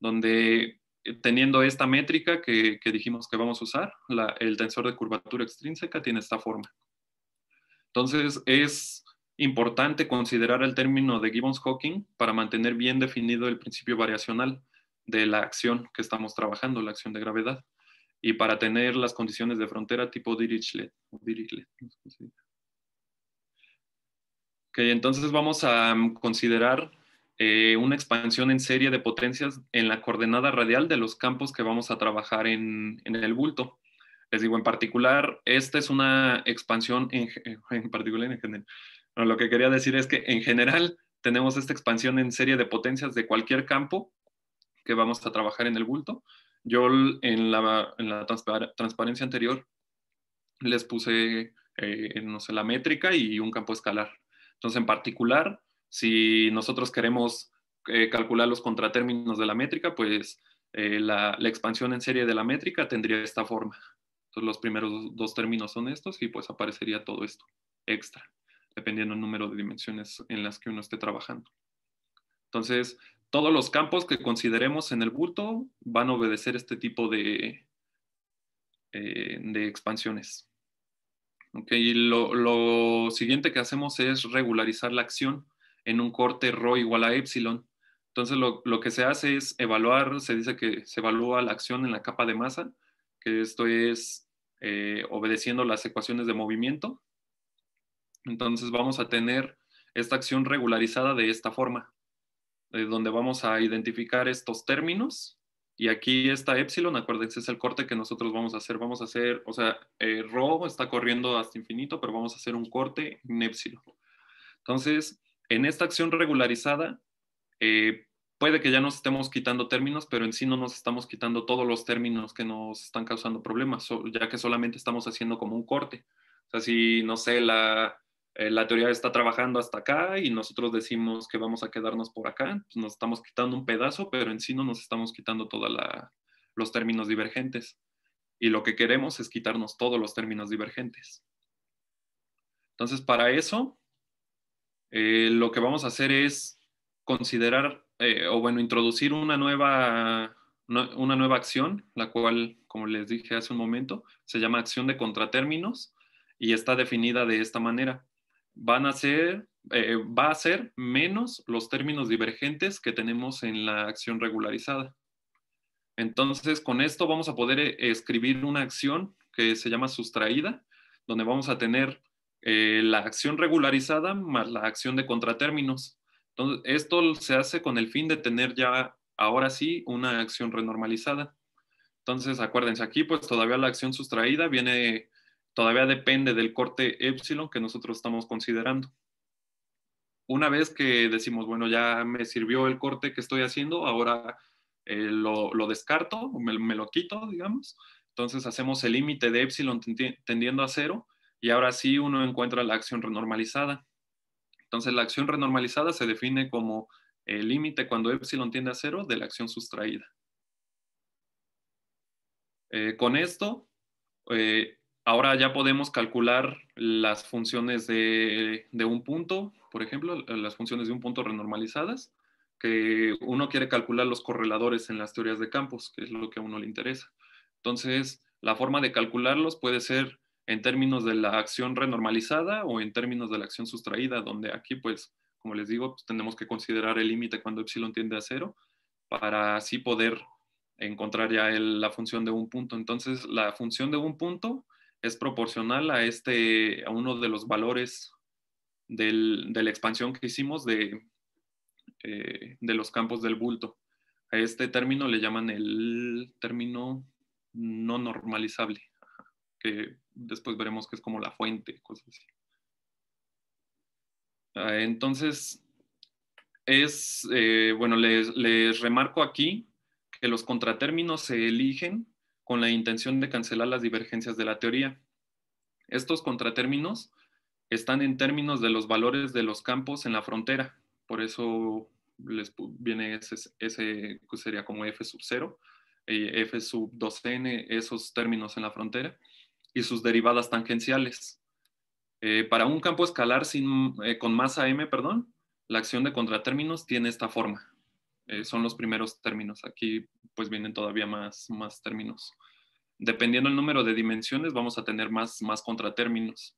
donde teniendo esta métrica que, dijimos que vamos a usar, el tensor de curvatura extrínseca tiene esta forma. Entonces, es importante considerar el término de Gibbons-Hawking para mantener bien definido el principio variacional de la acción que estamos trabajando, la acción de gravedad, y para tener las condiciones de frontera tipo Dirichlet. Dirichlet. entonces vamos a mm, considerar eh, una expansión en serie de potencias en la coordenada radial de los campos que vamos a trabajar en, el bulto. Les digo, en particular, esta es una expansión en, en particular en general. lo que quería decir es que en general tenemos esta expansión en serie de potencias de cualquier campo que vamos a trabajar en el bulto. Yo en la, transparencia anterior les puse, eh, no sé, la métrica y un campo escalar. Entonces, en particular, si nosotros queremos eh, calcular los contratérminos de la métrica, pues eh, la, expansión en serie de la métrica tendría esta forma. Entonces los primeros dos términos son estos y pues aparecería todo esto extra, dependiendo del número de dimensiones en las que uno esté trabajando. Entonces, todos los campos que consideremos en el bulto van a obedecer este tipo de, eh, de expansiones. Okay, y lo, lo siguiente que hacemos es regularizar la acción en un corte rho igual a epsilon. Entonces lo, que se hace es evaluar, se dice que se evalúa la acción en la capa de masa, que esto es eh, obedeciendo las ecuaciones de movimiento. Entonces vamos a tener esta acción regularizada de esta forma, eh, donde vamos a identificar estos términos. Y aquí está epsilon, acuérdense, es el corte que nosotros vamos a hacer. Vamos a hacer, o sea, eh, rho está corriendo hasta infinito, pero vamos a hacer un corte en epsilon. Entonces, en esta acción regularizada, eh, puede que ya nos estemos quitando términos, pero en sí no nos estamos quitando todos los términos que nos están causando problemas, ya que solamente estamos haciendo como un corte. O sea, si, no sé, la, eh, la teoría está trabajando hasta acá y nosotros decimos que vamos a quedarnos por acá, pues nos estamos quitando un pedazo, pero en sí no nos estamos quitando todos los términos divergentes. Y lo que queremos es quitarnos todos los términos divergentes. Entonces, para eso, eh, lo que vamos a hacer es considerar, eh, o bueno, introducir una nueva, una nueva acción, la cual, como les dije hace un momento, se llama acción de contratérminos y está definida de esta manera. Van a ser, eh, va a ser menos los términos divergentes que tenemos en la acción regularizada. Entonces, con esto vamos a poder escribir una acción que se llama sustraída, donde vamos a tener eh, la acción regularizada más la acción de contratérminos. Entonces, esto se hace con el fin de tener ya, ahora sí, una acción renormalizada. Entonces, acuérdense, aquí pues todavía la acción sustraída viene, todavía depende del corte epsilon que nosotros estamos considerando. Una vez que decimos, bueno, ya me sirvió el corte que estoy haciendo, ahora eh, lo, descarto, me, me lo quito, digamos. Entonces hacemos el límite de epsilon tendiendo a cero y ahora sí uno encuentra la acción renormalizada. Entonces la acción renormalizada se define como el límite cuando epsilon tiende a cero de la acción sustraída. Eh, con esto, eh, ahora ya podemos calcular las funciones de, de, un punto, por ejemplo, las funciones de un punto renormalizadas, que uno quiere calcular los correladores en las teorías de campos, que es lo que a uno le interesa. Entonces, la forma de calcularlos puede ser en términos de la acción renormalizada o en términos de la acción sustraída, donde aquí, pues, como les digo, pues, tenemos que considerar el límite cuando epsilon tiende a cero para así poder encontrar ya la función de un punto. Entonces, la función de un punto es proporcional a, este, a uno de los valores de la expansión que hicimos de, eh, de los campos del bulto. A este término le llaman el término no normalizable que después veremos que es como la fuente, cosas así. Ah, entonces, es, eh, bueno, les, les, remarco aquí que los contratérminos se eligen con la intención de cancelar las divergencias de la teoría. Estos contratérminos están en términos de los valores de los campos en la frontera, por eso les viene ese, ese que pues, sería como F sub 0, eh, F sub 2n, esos términos en la frontera y sus derivadas tangenciales. Eh, para un campo escalar sin, eh, con masa m, perdón, la acción de contratérminos tiene esta forma. Eh, son los primeros términos. Aquí pues vienen todavía más, más términos. Dependiendo el número de dimensiones, vamos a tener más, más contratérminos.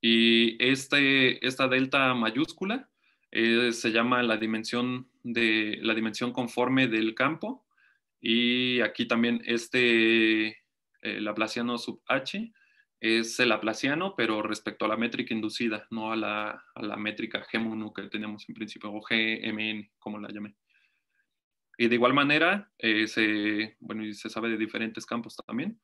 Y este, esta delta mayúscula se llama la dimensión, de, la dimensión conforme del campo. Y aquí también este, el eh, laplaciano sub h es el laplaciano, pero respecto a la métrica inducida, no a la, a la métrica g que tenemos en principio, o GMN, como la llamé. Y de igual manera, eh, se, bueno, y se sabe de diferentes campos también,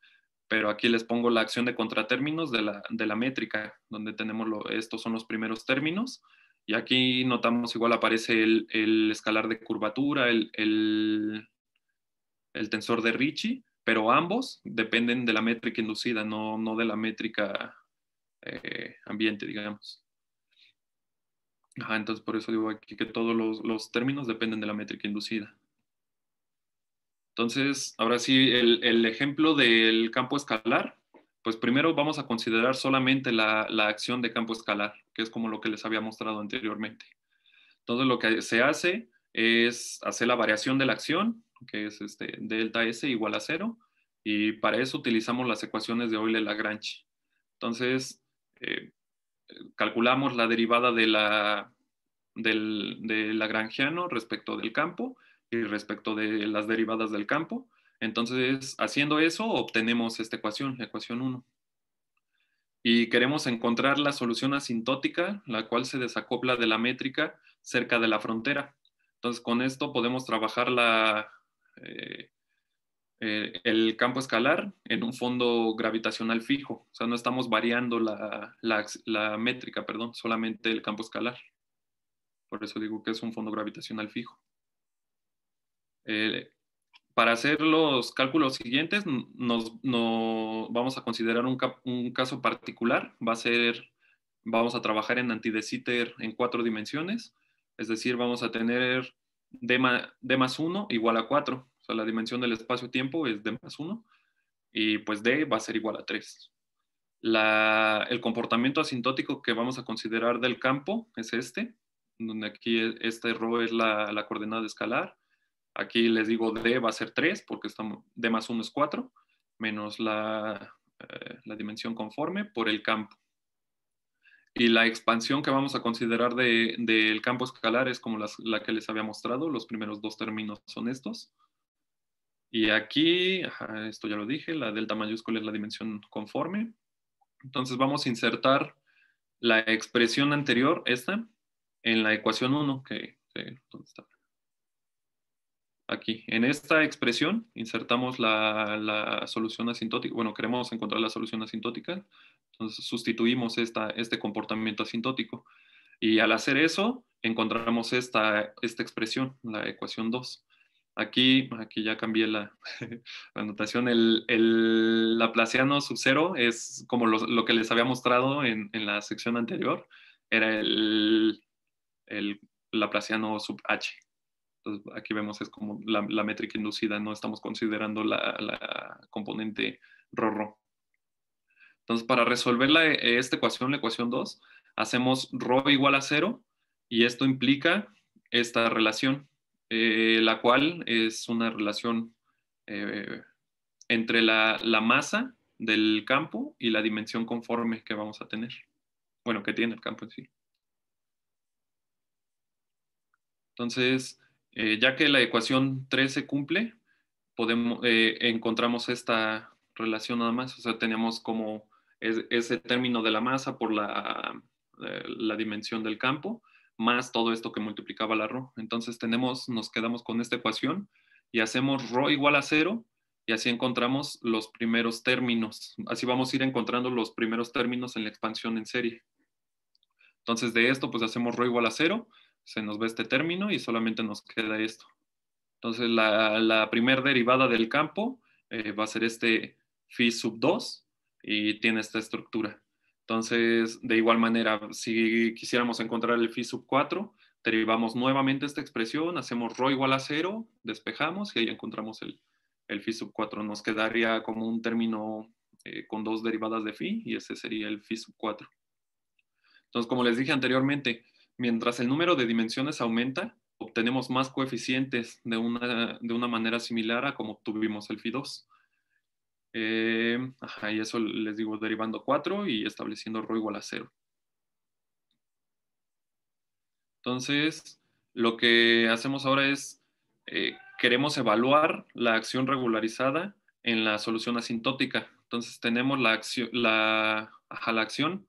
pero aquí les pongo la acción de contratérminos de la, de la métrica, donde tenemos lo, estos son los primeros términos, y aquí notamos igual aparece el, el escalar de curvatura, el, el, el tensor de Ricci, pero ambos dependen de la métrica inducida, no, de la métrica eh, ambiente, digamos. entonces por eso digo aquí que todos los, términos dependen de la métrica inducida. Entonces, ahora sí, el, ejemplo del campo escalar, pues primero vamos a considerar solamente la, la acción de campo escalar, que es como lo que les había mostrado anteriormente. Entonces lo que se hace es hacer la variación de la acción que es este delta S igual a cero, y para eso utilizamos las ecuaciones de Euler-Lagrange. Entonces, eh, calculamos la derivada de la, del, lagrangiano respecto del campo y respecto de las derivadas del campo. Entonces, haciendo eso, obtenemos esta ecuación, ecuación 1. Y queremos encontrar la solución asintótica, la cual se desacopla de la métrica cerca de la frontera. Entonces, con esto podemos trabajar la, eh, eh, el campo escalar en un fondo gravitacional fijo. O sea, no estamos variando la, métrica, perdón, solamente el campo escalar. Por eso digo que es un fondo gravitacional fijo. Eh, para hacer los cálculos siguientes, nos, vamos a considerar un, caso particular. Va a ser, vamos a trabajar en antidesíter en cuatro dimensiones, es decir, vamos a tener D más, 1 igual a 4. O sea, la dimensión del espacio-tiempo es D más 1 y pues D va a ser igual a 3. el comportamiento asintótico que vamos a considerar del campo es este, donde aquí e, este rho es la, la coordenada escalar. Aquí les digo D va a ser 3 porque estamos, D más 1 es 4, menos eh, la dimensión conforme por el campo y la expansión que vamos a considerar del campo escalar es como la que les había mostrado, los primeros dos términos son estos. Y aquí, esto ya lo dije, la delta mayúscula es la dimensión conforme. Entonces vamos a insertar la expresión anterior, esta, en la ecuación 1, que, está? aquí. En esta expresión insertamos la, la, solución asintótica, bueno, queremos encontrar la solución asintótica, entonces sustituimos esta, este comportamiento asintótico. Y al hacer eso, encontramos esta, esta expresión, la ecuación 2. Aquí, aquí ya cambié la, anotación, el, el sub cero es como lo, lo, que les había mostrado en, en la sección anterior, era el, el laplaciano sub h. Pues, aquí vemos es como la, la, métrica inducida, no estamos considerando la, la componente RORO. Entonces, para resolver e, esta ecuación, la ecuación 2, hacemos ρ igual a 0 y esto implica esta relación, eh, la cual es una relación eh, entre la, la, masa del campo y la dimensión conforme que vamos a tener. Bueno, que tiene el campo en sí. Entonces, eh, ya que la ecuación 3 se cumple, eh, encontramos esta relación nada más, o sea, tenemos como ese término de la masa por la, eh, la, dimensión del campo, más todo esto que multiplicaba la ρ. Entonces tenemos, nos quedamos con esta ecuación y hacemos ρ igual a cero y así encontramos los primeros términos. Así vamos a ir encontrando los primeros términos en la expansión en serie. Entonces de esto pues hacemos ρ igual a cero se nos ve este término y solamente nos queda esto. Entonces, la, la derivada del campo eh, va a ser este phi sub 2 y tiene esta estructura. Entonces, de igual manera, si quisiéramos encontrar el phi sub 4, derivamos nuevamente esta expresión, hacemos rho igual a 0, despejamos y ahí encontramos el, el phi sub 4. Nos quedaría como un término eh, con dos derivadas de phi y ese sería el phi sub 4. Entonces, como les dije anteriormente, mientras el número de dimensiones aumenta, obtenemos más coeficientes de una, manera similar a como obtuvimos el Phi2. Eh, y eso les digo derivando 4 y estableciendo rho igual a 0. Entonces, lo que hacemos ahora es, eh, queremos evaluar la acción regularizada en la solución asintótica. Entonces tenemos la acción, la, la acción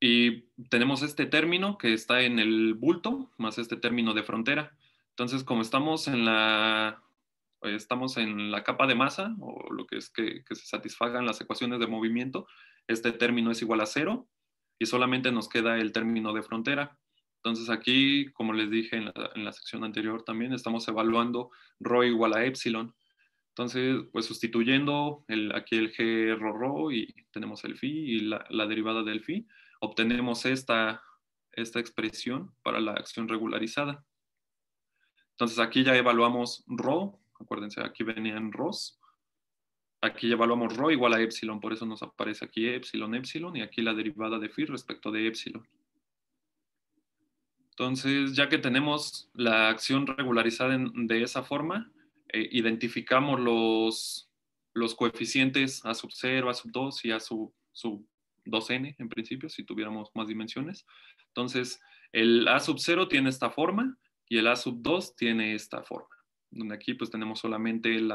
y tenemos este término que está en el bulto, más este término de frontera. Entonces, como estamos en la, estamos en la capa de masa, o lo que es que, se satisfagan las ecuaciones de movimiento, este término es igual a cero y solamente nos queda el término de frontera. Entonces aquí, como les dije en la, sección anterior también, estamos evaluando rho igual a epsilon. Entonces, pues sustituyendo el, aquí el g rho rho y tenemos el phi y la, la derivada del phi, obtenemos esta, esta expresión para la acción regularizada. Entonces aquí ya evaluamos rho, acuérdense, aquí venían ρs. Aquí ya evaluamos rho igual a epsilon, por eso nos aparece aquí epsilon, epsilon, y aquí la derivada de phi respecto de epsilon. Entonces, ya que tenemos la acción regularizada de esa forma, eh, identificamos los, los coeficientes a sub 0, a sub 2 y a sub, sub 2n en principio, si tuviéramos más dimensiones. Entonces, el A sub 0 tiene esta forma y el A sub 2 tiene esta forma, donde aquí pues tenemos solamente el,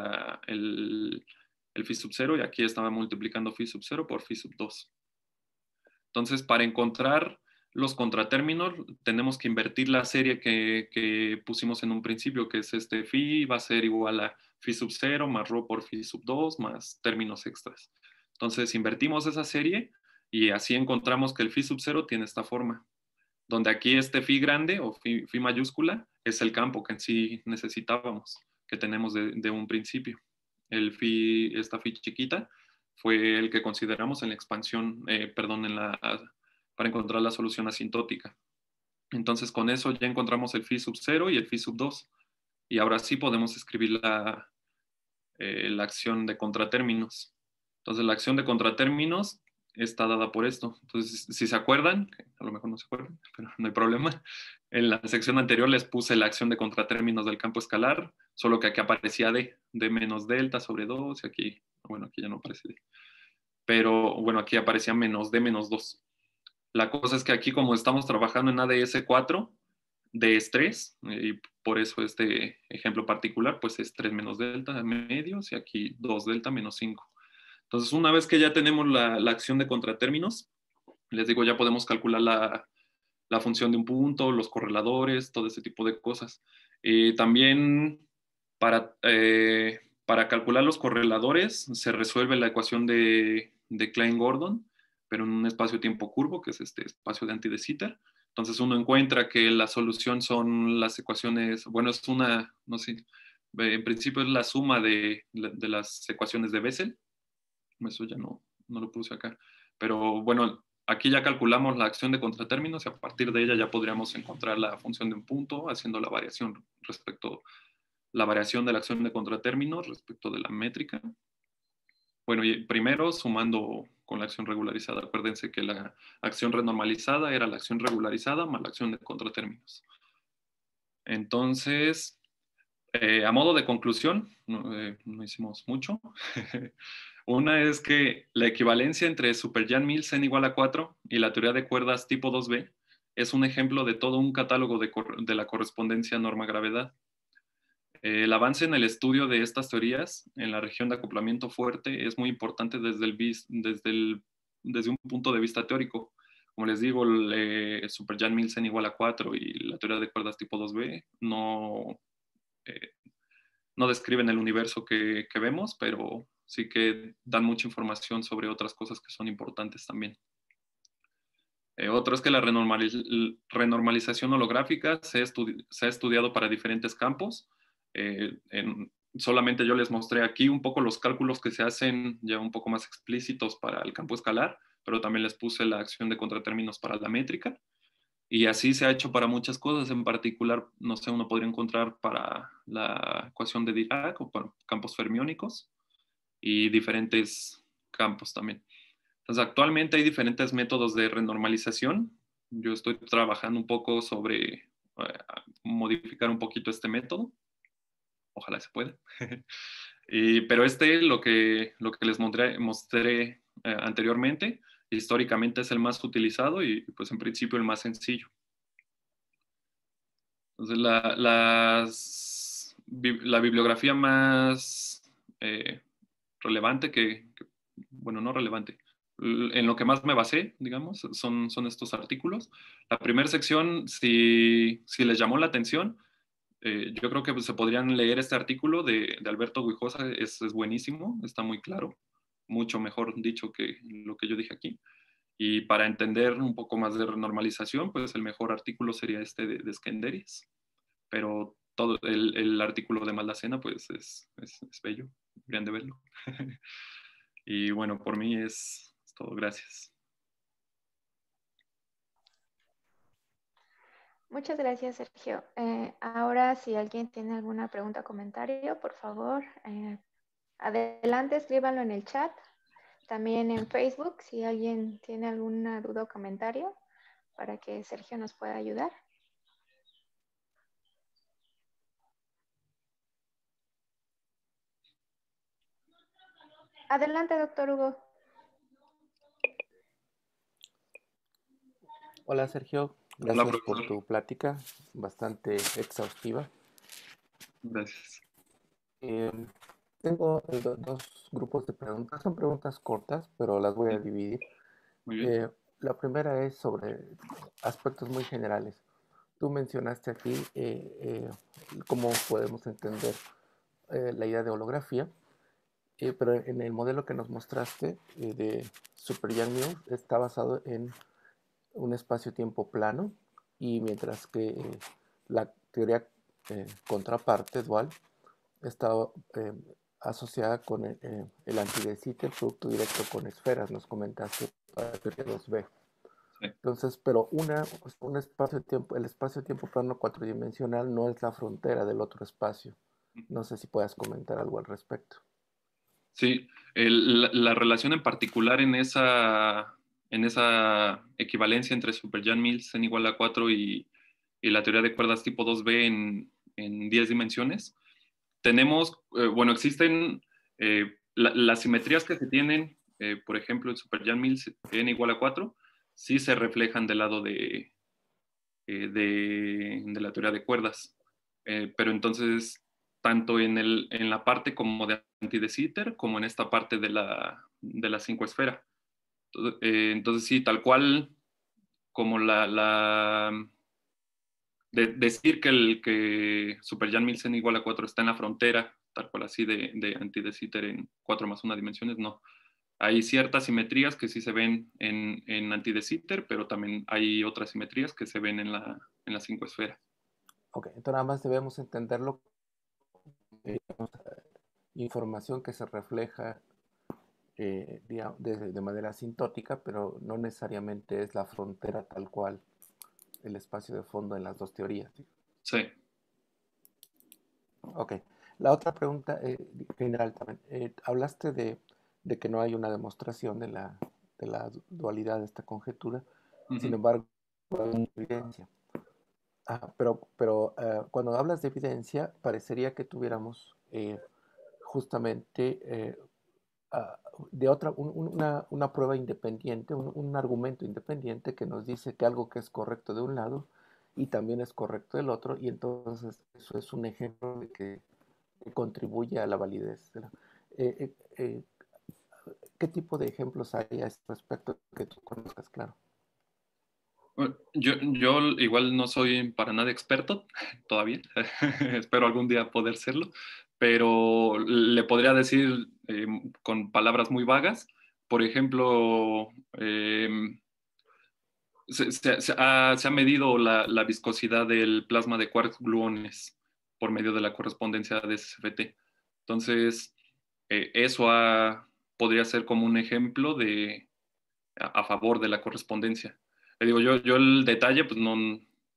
el phi sub 0 y aquí estaba multiplicando phi sub 0 por phi sub 2. Entonces, para encontrar los contratérminos, tenemos que invertir la serie que, que, pusimos en un principio, que es este phi, va a ser igual a phi sub 0 más rho por phi sub 2 más términos extras. Entonces, invertimos esa serie y así encontramos que el phi sub 0 tiene esta forma, donde aquí este phi grande o phi, mayúscula es el campo que en sí necesitábamos, que tenemos de, un principio. El phi, esta phi chiquita fue el que consideramos en la expansión, eh, perdón, la, para encontrar la solución asintótica. Entonces con eso ya encontramos el phi sub 0 y el phi sub 2. Y ahora sí podemos escribir la, eh, la acción de contratérminos. Entonces la acción de contratérminos está dada por esto. Entonces, si se acuerdan, a lo mejor no se acuerdan, pero no hay problema, en la sección anterior les puse la acción de contratérminos del campo escalar, solo que aquí aparecía D, D menos delta sobre 2, y aquí, bueno, aquí ya no aparece D. Pero bueno, aquí aparecía menos D menos 2. La cosa es que aquí como estamos trabajando en ADS 4, D es 3, y por eso este ejemplo particular, pues es 3 menos delta medios, y aquí 2 delta menos 5 entonces, una vez que ya tenemos la, la acción de contratérminos, les digo, ya podemos calcular la, la, función de un punto, los correladores, todo ese tipo de cosas. Eh, también para, eh, para calcular los correladores se resuelve la ecuación de, de Klein-Gordon, pero en un espacio-tiempo curvo, que es este espacio de anti de Sitter. Entonces uno encuentra que la solución son las ecuaciones, bueno, es una, no sé, en principio es la suma de, de las ecuaciones de Bessel, eso ya no, no lo puse acá. Pero bueno, aquí ya calculamos la acción de contratérminos y a partir de ella ya podríamos encontrar la función de un punto haciendo la variación respecto la variación de la acción de contratérminos respecto de la métrica. Bueno, y primero sumando con la acción regularizada. Acuérdense que la acción renormalizada era la acción regularizada más la acción de contratérminos. Entonces, eh, a modo de conclusión, no eh, hicimos mucho. Una es que la equivalencia entre Super-Jan-Milsen igual a 4 y la teoría de cuerdas tipo 2B es un ejemplo de todo un catálogo de, la correspondencia norma-gravedad. Eh, el avance en el estudio de estas teorías en la región de acoplamiento fuerte es muy importante desde, el, desde, desde un punto de vista teórico. Como les digo, superjan Milsen igual a 4 y la teoría de cuerdas tipo 2B no, eh, no describen el universo que, vemos, pero Así que dan mucha información sobre otras cosas que son importantes también. Eh, otro es que la renormalización holográfica se, ha estudiado para diferentes campos. Eh, solamente yo les mostré aquí un poco los cálculos que se hacen ya un poco más explícitos para el campo escalar, pero también les puse la acción de contratérminos para la métrica. Y así se ha hecho para muchas cosas, en particular, no sé, uno podría encontrar para la ecuación de Dirac o para campos fermiónicos y diferentes campos también. Entonces, actualmente hay diferentes métodos de renormalización. Yo estoy trabajando un poco sobre eh, modificar un poquito este método. Ojalá se pueda. pero este, lo que, lo que les mostré, eh, anteriormente, históricamente es el más utilizado y pues en principio el más sencillo. Entonces, la, las, la bibliografía más eh, relevante que, bueno, no relevante, en lo que más me basé, digamos, son, son estos artículos. La primera sección, si, si les llamó la atención, eh, yo creo que pues, se podrían leer este artículo de, de Alberto Guijosa, es, buenísimo, está muy claro, mucho mejor dicho que lo que yo dije aquí. Y para entender un poco más de renormalización, pues el mejor artículo sería este de, de Skenderis, pero todo el, el artículo de Maldacena, pues es, es, es bello. Grande de verlo. y bueno, por mí es, todo. Gracias. Muchas gracias, Sergio. Eh, ahora, si alguien tiene alguna pregunta o comentario, por favor, eh, adelante, escríbanlo en el chat. También en Facebook, si alguien tiene alguna duda o comentario, para que Sergio nos pueda ayudar. Adelante, doctor Hugo. Hola, Sergio. Gracias por tu plática, bastante exhaustiva. Gracias. Em, tengo dos grupos de preguntas. Son preguntas cortas, pero las voy a dividir. Eh, la primera es sobre aspectos muy generales. Tú mencionaste aquí eh, eh, cómo podemos entender la idea de holografía eh, pero en el modelo que nos mostraste eh, de Super Young está basado en un espacio-tiempo plano y mientras que eh, la teoría contraparte dual está asociada con el, el el producto directo con esferas, nos comentaste para b Entonces, pero una, un espacio tiempo, el espacio-tiempo plano cuatridimensional no es la frontera del otro espacio. No sé si puedas comentar algo al respecto. Sí, la, relación en particular en esa, en esa equivalencia entre Super Jan Mills en igual a 4 y, la teoría de cuerdas tipo 2B en, en 10 dimensiones, tenemos, eh, bueno, existen eh, las simetrías que se tienen, eh, por ejemplo, en Super Jan Mills en igual a 4, sí se reflejan del lado de, de, de la teoría de cuerdas. pero entonces tanto en, el, en la parte como de Sitter como en esta parte de la, de la cinco esfera. Eh, entonces, sí, tal cual como la... la mm, de, decir que el que Super Jan Milsen igual a 4 está en la frontera, tal cual así de, de en 4 más 1 dimensiones, no. Hay ciertas simetrías que sí se ven en, en Sitter pero también hay otras simetrías que se ven en la, en la cinco esfera. Ok, entonces nada más debemos entenderlo eh, información que se refleja eh, de, manera sintótica, pero no necesariamente es la frontera tal cual el espacio de fondo en las dos teorías. Sí. Ok. La otra pregunta general eh, también. hablaste de, que no hay una demostración de la, de la dualidad de esta conjetura, sin embargo, hay una evidencia. Ah, pero, pero eh, cuando hablas de evidencia, parecería que tuviéramos eh, justamente eh, ah, de otra, una, prueba independiente, un, argumento independiente que nos dice que algo que es correcto de un lado y también es correcto del otro, y entonces eso es un ejemplo de que contribuye a la validez. ¿Qué tipo de ejemplos hay a este respecto que tú conozcas, claro? Yo, igual no soy para nada experto todavía, espero algún día poder serlo, pero le podría decir em, con palabras muy vagas, por ejemplo, em, se, ha, medido la, viscosidad del plasma de quarks gluones por medio de la correspondencia de SFT. Entonces, eh, eso podría ser como un ejemplo de, a favor de la correspondencia. Le digo, yo, yo el detalle, pues no,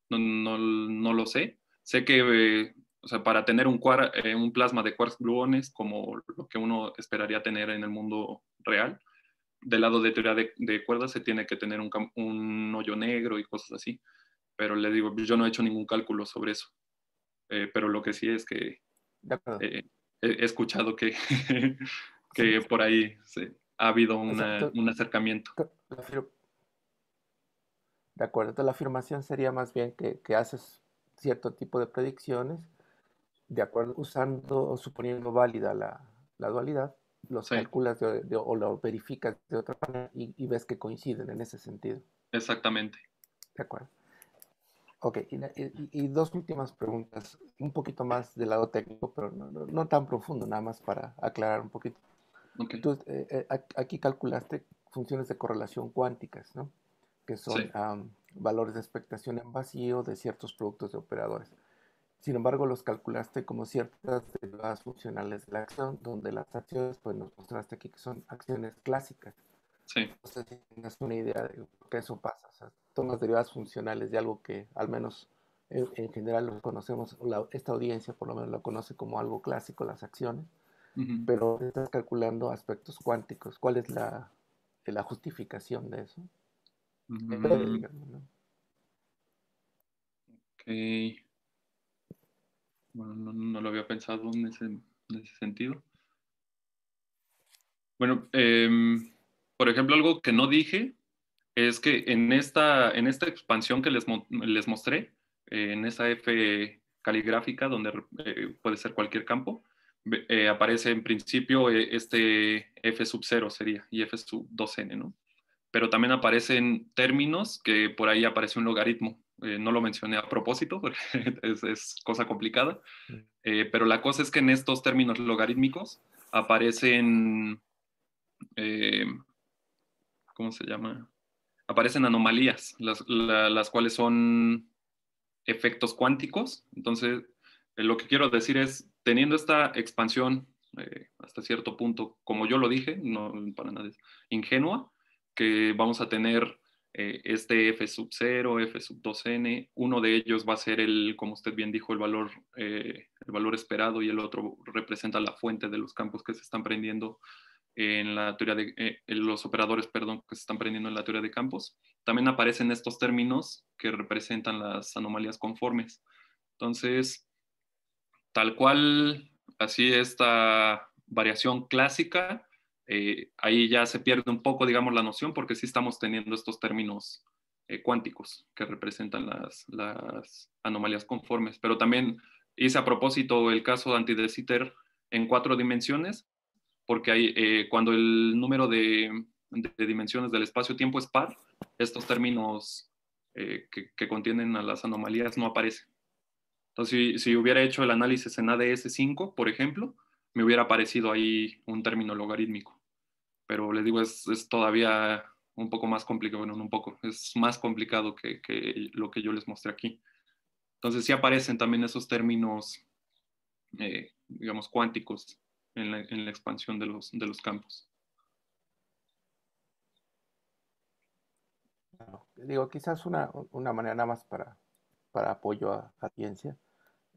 no, no, lo sé. Sé que, o sea, para tener un, cuar, eh, un plasma de quarks gluones, como lo que uno esperaría tener en el mundo real, del lado de teoría de, cuerdas se tiene que tener un, un, hoyo negro y cosas así. Pero le digo, yo no he hecho ningún cálculo sobre eso. Eh, pero lo que sí es que eh, he, escuchado que, que por ahí ha habido un acercamiento. ¿De acuerdo? Entonces, la afirmación sería más bien que, haces cierto tipo de predicciones, de acuerdo, usando o suponiendo válida la, dualidad, los calculas o lo verificas de otra manera y, ves que coinciden en ese sentido. Exactamente. De acuerdo. Ok, y, dos últimas preguntas, un poquito más del lado técnico, pero no, tan profundo, nada más para aclarar un poquito. Okay. Eh, eh, aquí calculaste funciones de correlación cuánticas, ¿no? que son valores de expectación en vacío de ciertos productos de operadores. Sin embargo, los calculaste como ciertas derivadas funcionales de la acción, donde las acciones, pues nos mostraste aquí que son acciones clásicas. Sí. si tienes una idea de qué eso pasa. son las derivadas funcionales de algo que al menos en, general lo conocemos, esta audiencia por lo menos lo conoce como algo clásico, las acciones, pero estás calculando aspectos cuánticos. ¿Cuál es la justificación de eso? Bueno, no, lo había pensado en ese, sentido. Bueno, em, por ejemplo, algo que no dije es que en esta, en esta expansión que les, les mostré, eh, en esa F caligráfica, donde eh, puede ser cualquier campo, eh, aparece en principio este F sub 0 sería, y F sub 2N, ¿no? pero también aparecen términos que por ahí aparece un logaritmo. Eh, no lo mencioné a propósito, porque es, cosa complicada, mm. eh, pero la cosa es que en estos términos logarítmicos aparecen, eh, ¿cómo se llama? Aparecen anomalías, las, las cuales son efectos cuánticos. Entonces, lo que quiero decir es, teniendo esta expansión hasta cierto punto, como yo lo dije, no para nada es ingenua, que vamos a tener eh, este F sub 0, F sub 2n, uno de ellos va a ser el, como usted bien dijo, el valor, eh, el valor esperado y el otro representa la fuente de los campos que se están prendiendo en la teoría de eh, los operadores, perdón, que se están prendiendo en la teoría de campos. También aparecen estos términos que representan las anomalías conformes. Entonces, tal cual, así esta variación clásica eh, ahí ya se pierde un poco, digamos, la noción porque sí estamos teniendo estos términos eh, cuánticos que representan las, anomalías conformes. Pero también hice a propósito el caso de antidesiter en cuatro dimensiones, porque ahí, eh, cuando el número de, dimensiones del espacio-tiempo es par, estos términos que, contienen a las anomalías no aparecen. Entonces, si, si hubiera hecho el análisis en ADS5, por ejemplo, me hubiera parecido ahí un término logarítmico. Pero les digo, es, es todavía un poco más complicado, bueno, un poco, es más complicado que, que, lo que yo les mostré aquí. Entonces sí aparecen también esos términos, eh, digamos, cuánticos en la, en la, expansión de los, de los campos. Digo, quizás una, una manera nada más para, para apoyo a, a ciencia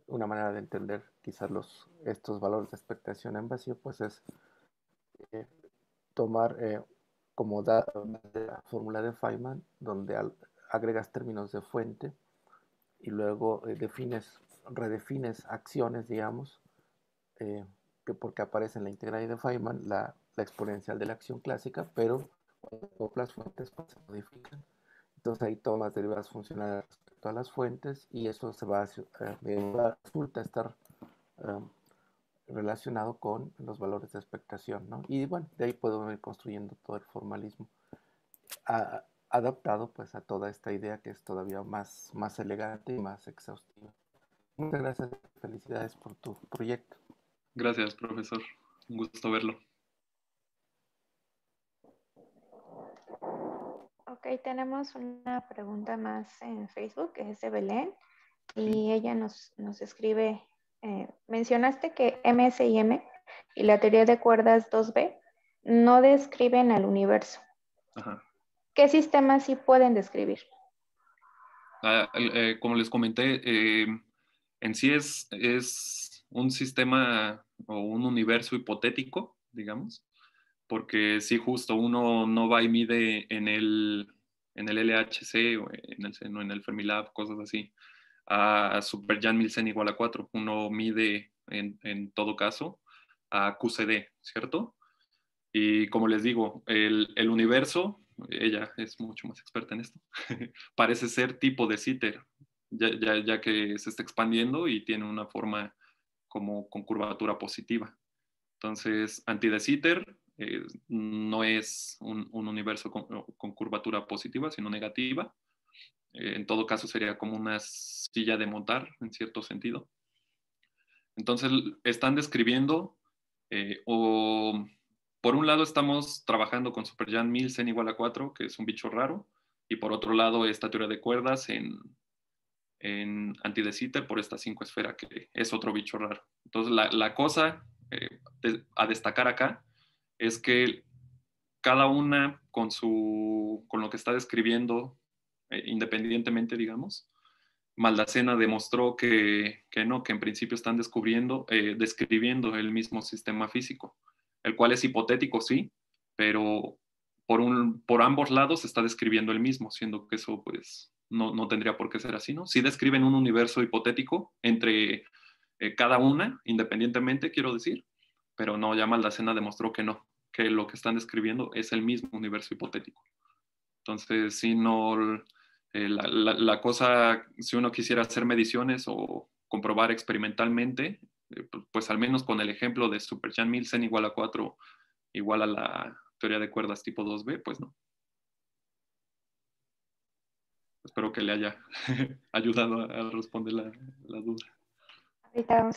una manera de entender quizás los, estos valores de expectación en vacío, pues es eh, tomar eh, como da la fórmula de Feynman, donde agregas términos de fuente y luego eh, defines, redefines acciones, digamos, que porque aparece en la integral de Feynman, la, exponencial de la acción clásica, pero cuando las fuentes pues, se modifican. Entonces ahí tomas derivadas funcionales todas las fuentes y eso se va a, eh, resulta estar em, relacionado con los valores de expectación, Y bueno, de ahí puedo ir construyendo todo el formalismo adaptado pues a toda esta idea que es todavía más, más elegante y más exhaustiva. Muchas gracias, felicidades por tu proyecto. Gracias, profesor. Un gusto verlo. ahí tenemos una pregunta más en Facebook, que es de Belén, y ella nos, escribe, eh, mencionaste que MSIM y la teoría de cuerdas 2B no describen al universo. ¿Qué sistemas sí pueden describir? Ah, eh, como les comenté, em, en sí es, es un sistema o un universo hipotético, digamos, porque si justo uno no va y mide en el, en el LHC o en el en el Fermilab, cosas así. A super Superjan Milsen igual a 4, uno mide en, en, todo caso a QCD, ¿cierto? Y como les digo, el, el universo, ella es mucho más experta en esto, parece ser tipo de citer, ya, ya, que se está expandiendo y tiene una forma como con curvatura positiva. Entonces, anti-de-Sitter eh, no es un, universo con, curvatura positiva, sino negativa. Eh, en todo caso sería como una silla de montar, en cierto sentido. Entonces, están describiendo eh, o, por un lado, estamos trabajando con Superjan 1000 en igual a 4, que es un bicho raro, y por otro lado, esta teoría de cuerdas en, en de por esta 5 esfera, que es otro bicho raro. Entonces, la, cosa a destacar acá es que cada una con, su, con lo que está describiendo, eh, independientemente, digamos, Maldacena demostró que, no, que en principio están descubriendo, eh, describiendo el mismo sistema físico, el cual es hipotético, sí, pero por, un, por ambos lados está describiendo el mismo, siendo que eso pues no, tendría por qué ser así, ¿no? Sí describen un universo hipotético entre eh, cada una, independientemente, quiero decir, pero no, ya Maldacena demostró que no, que lo que están describiendo es el mismo universo hipotético. Entonces, si no, eh, la, cosa, si uno quisiera hacer mediciones o comprobar experimentalmente, eh, pues al menos con el ejemplo de Superchan Milsen igual a 4, igual a la teoría de cuerdas tipo 2B, pues no. Espero que le haya ayudado a responder la duda. Ahorita vamos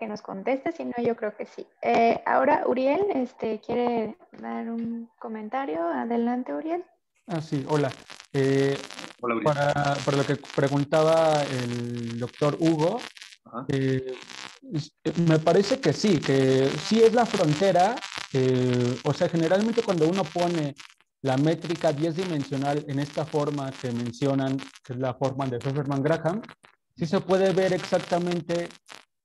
que nos conteste, si no, yo creo que sí. Eh, ahora, Uriel, este, ¿quiere dar un comentario? Adelante, Uriel. Ah, sí, hola. Eh, hola Uriel. Para, lo que preguntaba el doctor Hugo, eh, eh, me parece que sí, que sí es la frontera. o sea, generalmente cuando uno pone la métrica 10 dimensional en esta forma que mencionan, que es la forma de Pfefferman-Graham, sí se puede ver exactamente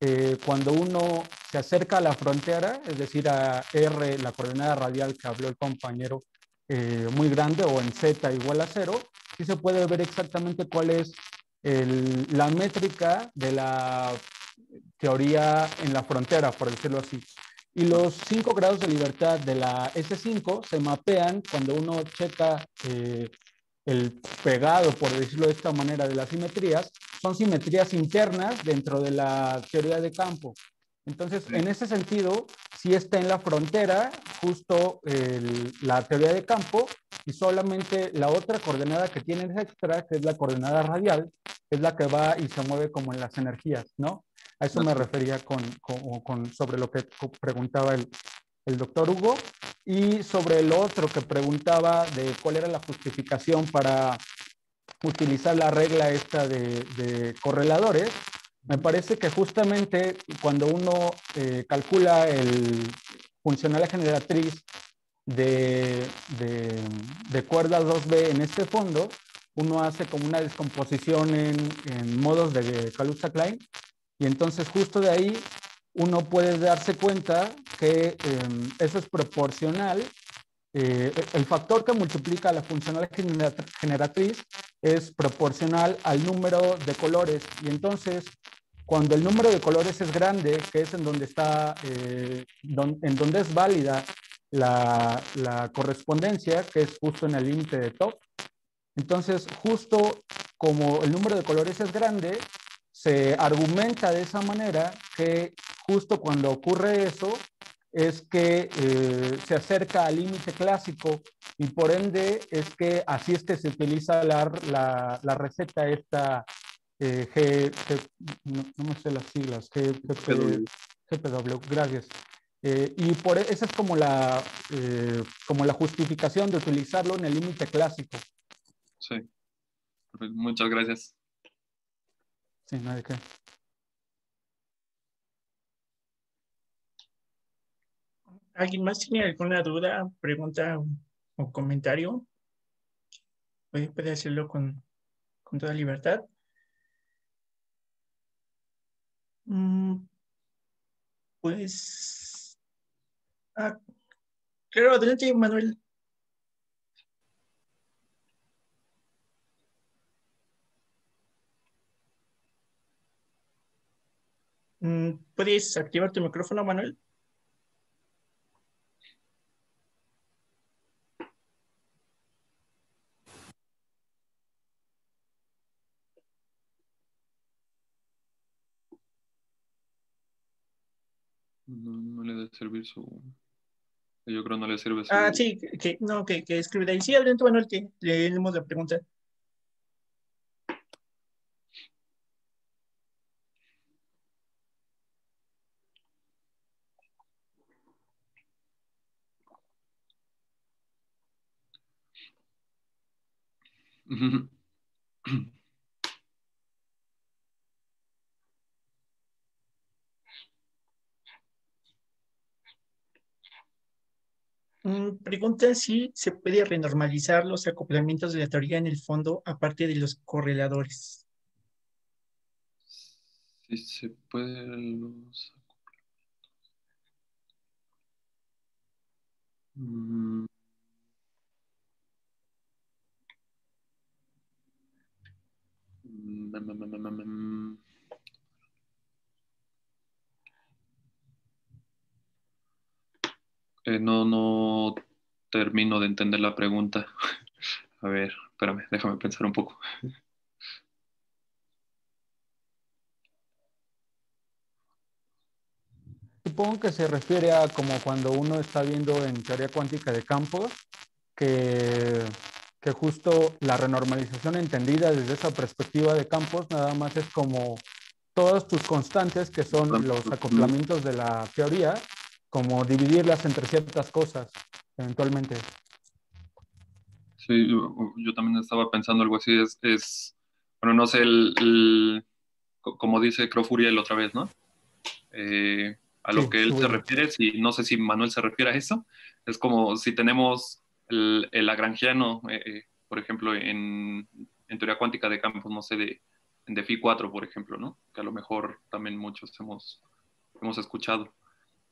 eh, cuando uno se acerca a la frontera, es decir, a R, la coordenada radial que habló el compañero, eh, muy grande o en Z igual a cero, sí se puede ver exactamente cuál es la métrica de la teoría en la frontera, por decirlo así. Y los cinco grados de libertad de la S5 se mapean cuando uno checa eh, el pegado, por decirlo de esta manera, de las simetrías, son simetrías internas dentro de la teoría de campo. Entonces, en ese sentido, si está en la frontera justo la teoría de campo y solamente la otra coordenada que tiene es extra, que es la coordenada radial, es la que va y se mueve como en las energías, ¿no? A eso me refería con sobre lo que preguntaba el, el doctor Hugo, y sobre el otro que preguntaba de cuál era la justificación para utilizar la regla esta de, correladores, me parece que justamente cuando uno eh, calcula el funcional generatriz de, de, de, 2B en este fondo, uno hace como una descomposición en, en modos de Calusa-Klein y entonces justo de ahí uno puede darse cuenta que em, eso es proporcional. Eh, el factor que multiplica la funcional generatriz es proporcional al número de colores y entonces cuando el número de colores es grande, que es en donde está, eh, en donde es válida la, correspondencia, que es justo en el límite de top. Entonces, justo como el número de colores es grande, se argumenta de esa manera que justo cuando ocurre eso es que eh, se acerca al límite clásico y por ende es que así es que se utiliza la, receta esta eh, las siglas, GPW. gracias. Eh, y por e, esa es como la, como la justificación de utilizarlo en el límite clásico. Sí, muchas gracias. Sí, no que... ¿Alguien más tiene alguna duda, pregunta o comentario? Puede, hacerlo con, con, toda libertad. Mm, pues, ah, claro, adelante, Manuel. Mm, ¿Puedes activar tu micrófono, Manuel? servir su... Yo creo no le sirve su... Ah, sí, que, no, que, que escribe ahí. Sí, Adrián el que leemos la pregunta. Mm, pregunta si se puede renormalizar los acoplamientos de la teoría en el fondo aparte de los correladores. Si se puede los mm. Mm, Eh, no, no termino de entender la pregunta. A ver, espérame, déjame pensar un poco. Supongo que se refiere a como cuando uno está viendo en teoría cuántica de campos, que, que justo la renormalización entendida desde esa perspectiva de campos nada más es como todas tus constantes, que son los acoplamientos de la teoría, como dividirlas entre ciertas cosas, eventualmente. Sí, yo, también estaba pensando algo así, es, bueno, no sé, el, como dice Crofuriel otra vez, ¿no? Eh, a lo que él se refiere, si, no sé si Manuel se refiere a eso, es como si tenemos el, el eh, eh, por ejemplo, en, teoría cuántica de campos, no sé, de, defi 4, por ejemplo, ¿no? Que a lo mejor también muchos hemos, hemos escuchado.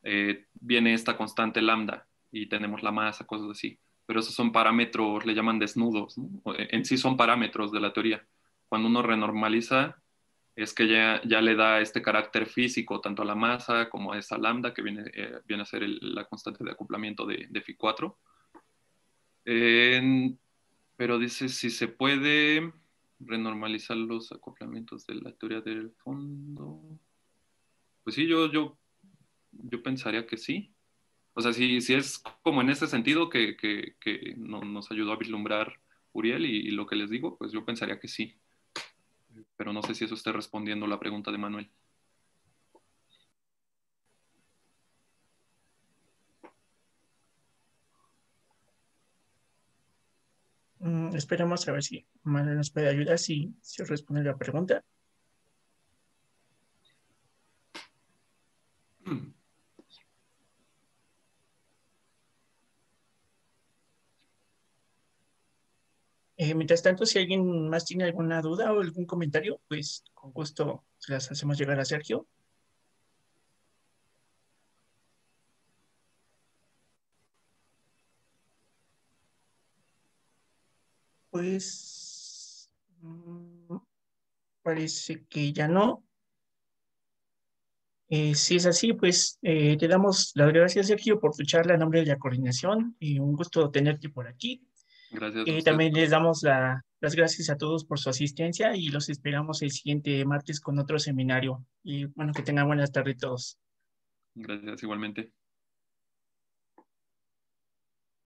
Eh, viene esta constante lambda y tenemos la masa, cosas así. Pero esos son parámetros, le llaman desnudos, eh, en sí son parámetros de la teoría. Cuando uno renormaliza, es que ya, ya le da este carácter físico tanto a la masa como a esa lambda que viene, eh, viene a ser la constante de acoplamiento de, de Phi4. pero dice si se puede renormalizar los acoplamientos de la teoría del fondo. Pues sí, yo, yo yo pensaría que sí. O sea, si, es como en ese sentido que, nos ayudó a vislumbrar Uriel y, lo que les digo, pues yo pensaría que sí. Pero no sé si eso esté respondiendo la pregunta de Manuel. Mm, esperemos esperamos a ver si Manuel nos puede ayudar, si, si responde la pregunta. Eh, mientras tanto, si alguien más tiene alguna duda o algún comentario, pues con gusto las hacemos llegar a Sergio. Pues mm, parece que ya no. Eh, si es así, pues eh, te damos las gracias, Sergio, por tu charla en nombre de la coordinación. Y un gusto tenerte por aquí. Gracias. Y también les damos las gracias a todos por su asistencia y los esperamos el siguiente martes con otro seminario. Y bueno, que tengan buenas tardes todos. Gracias igualmente.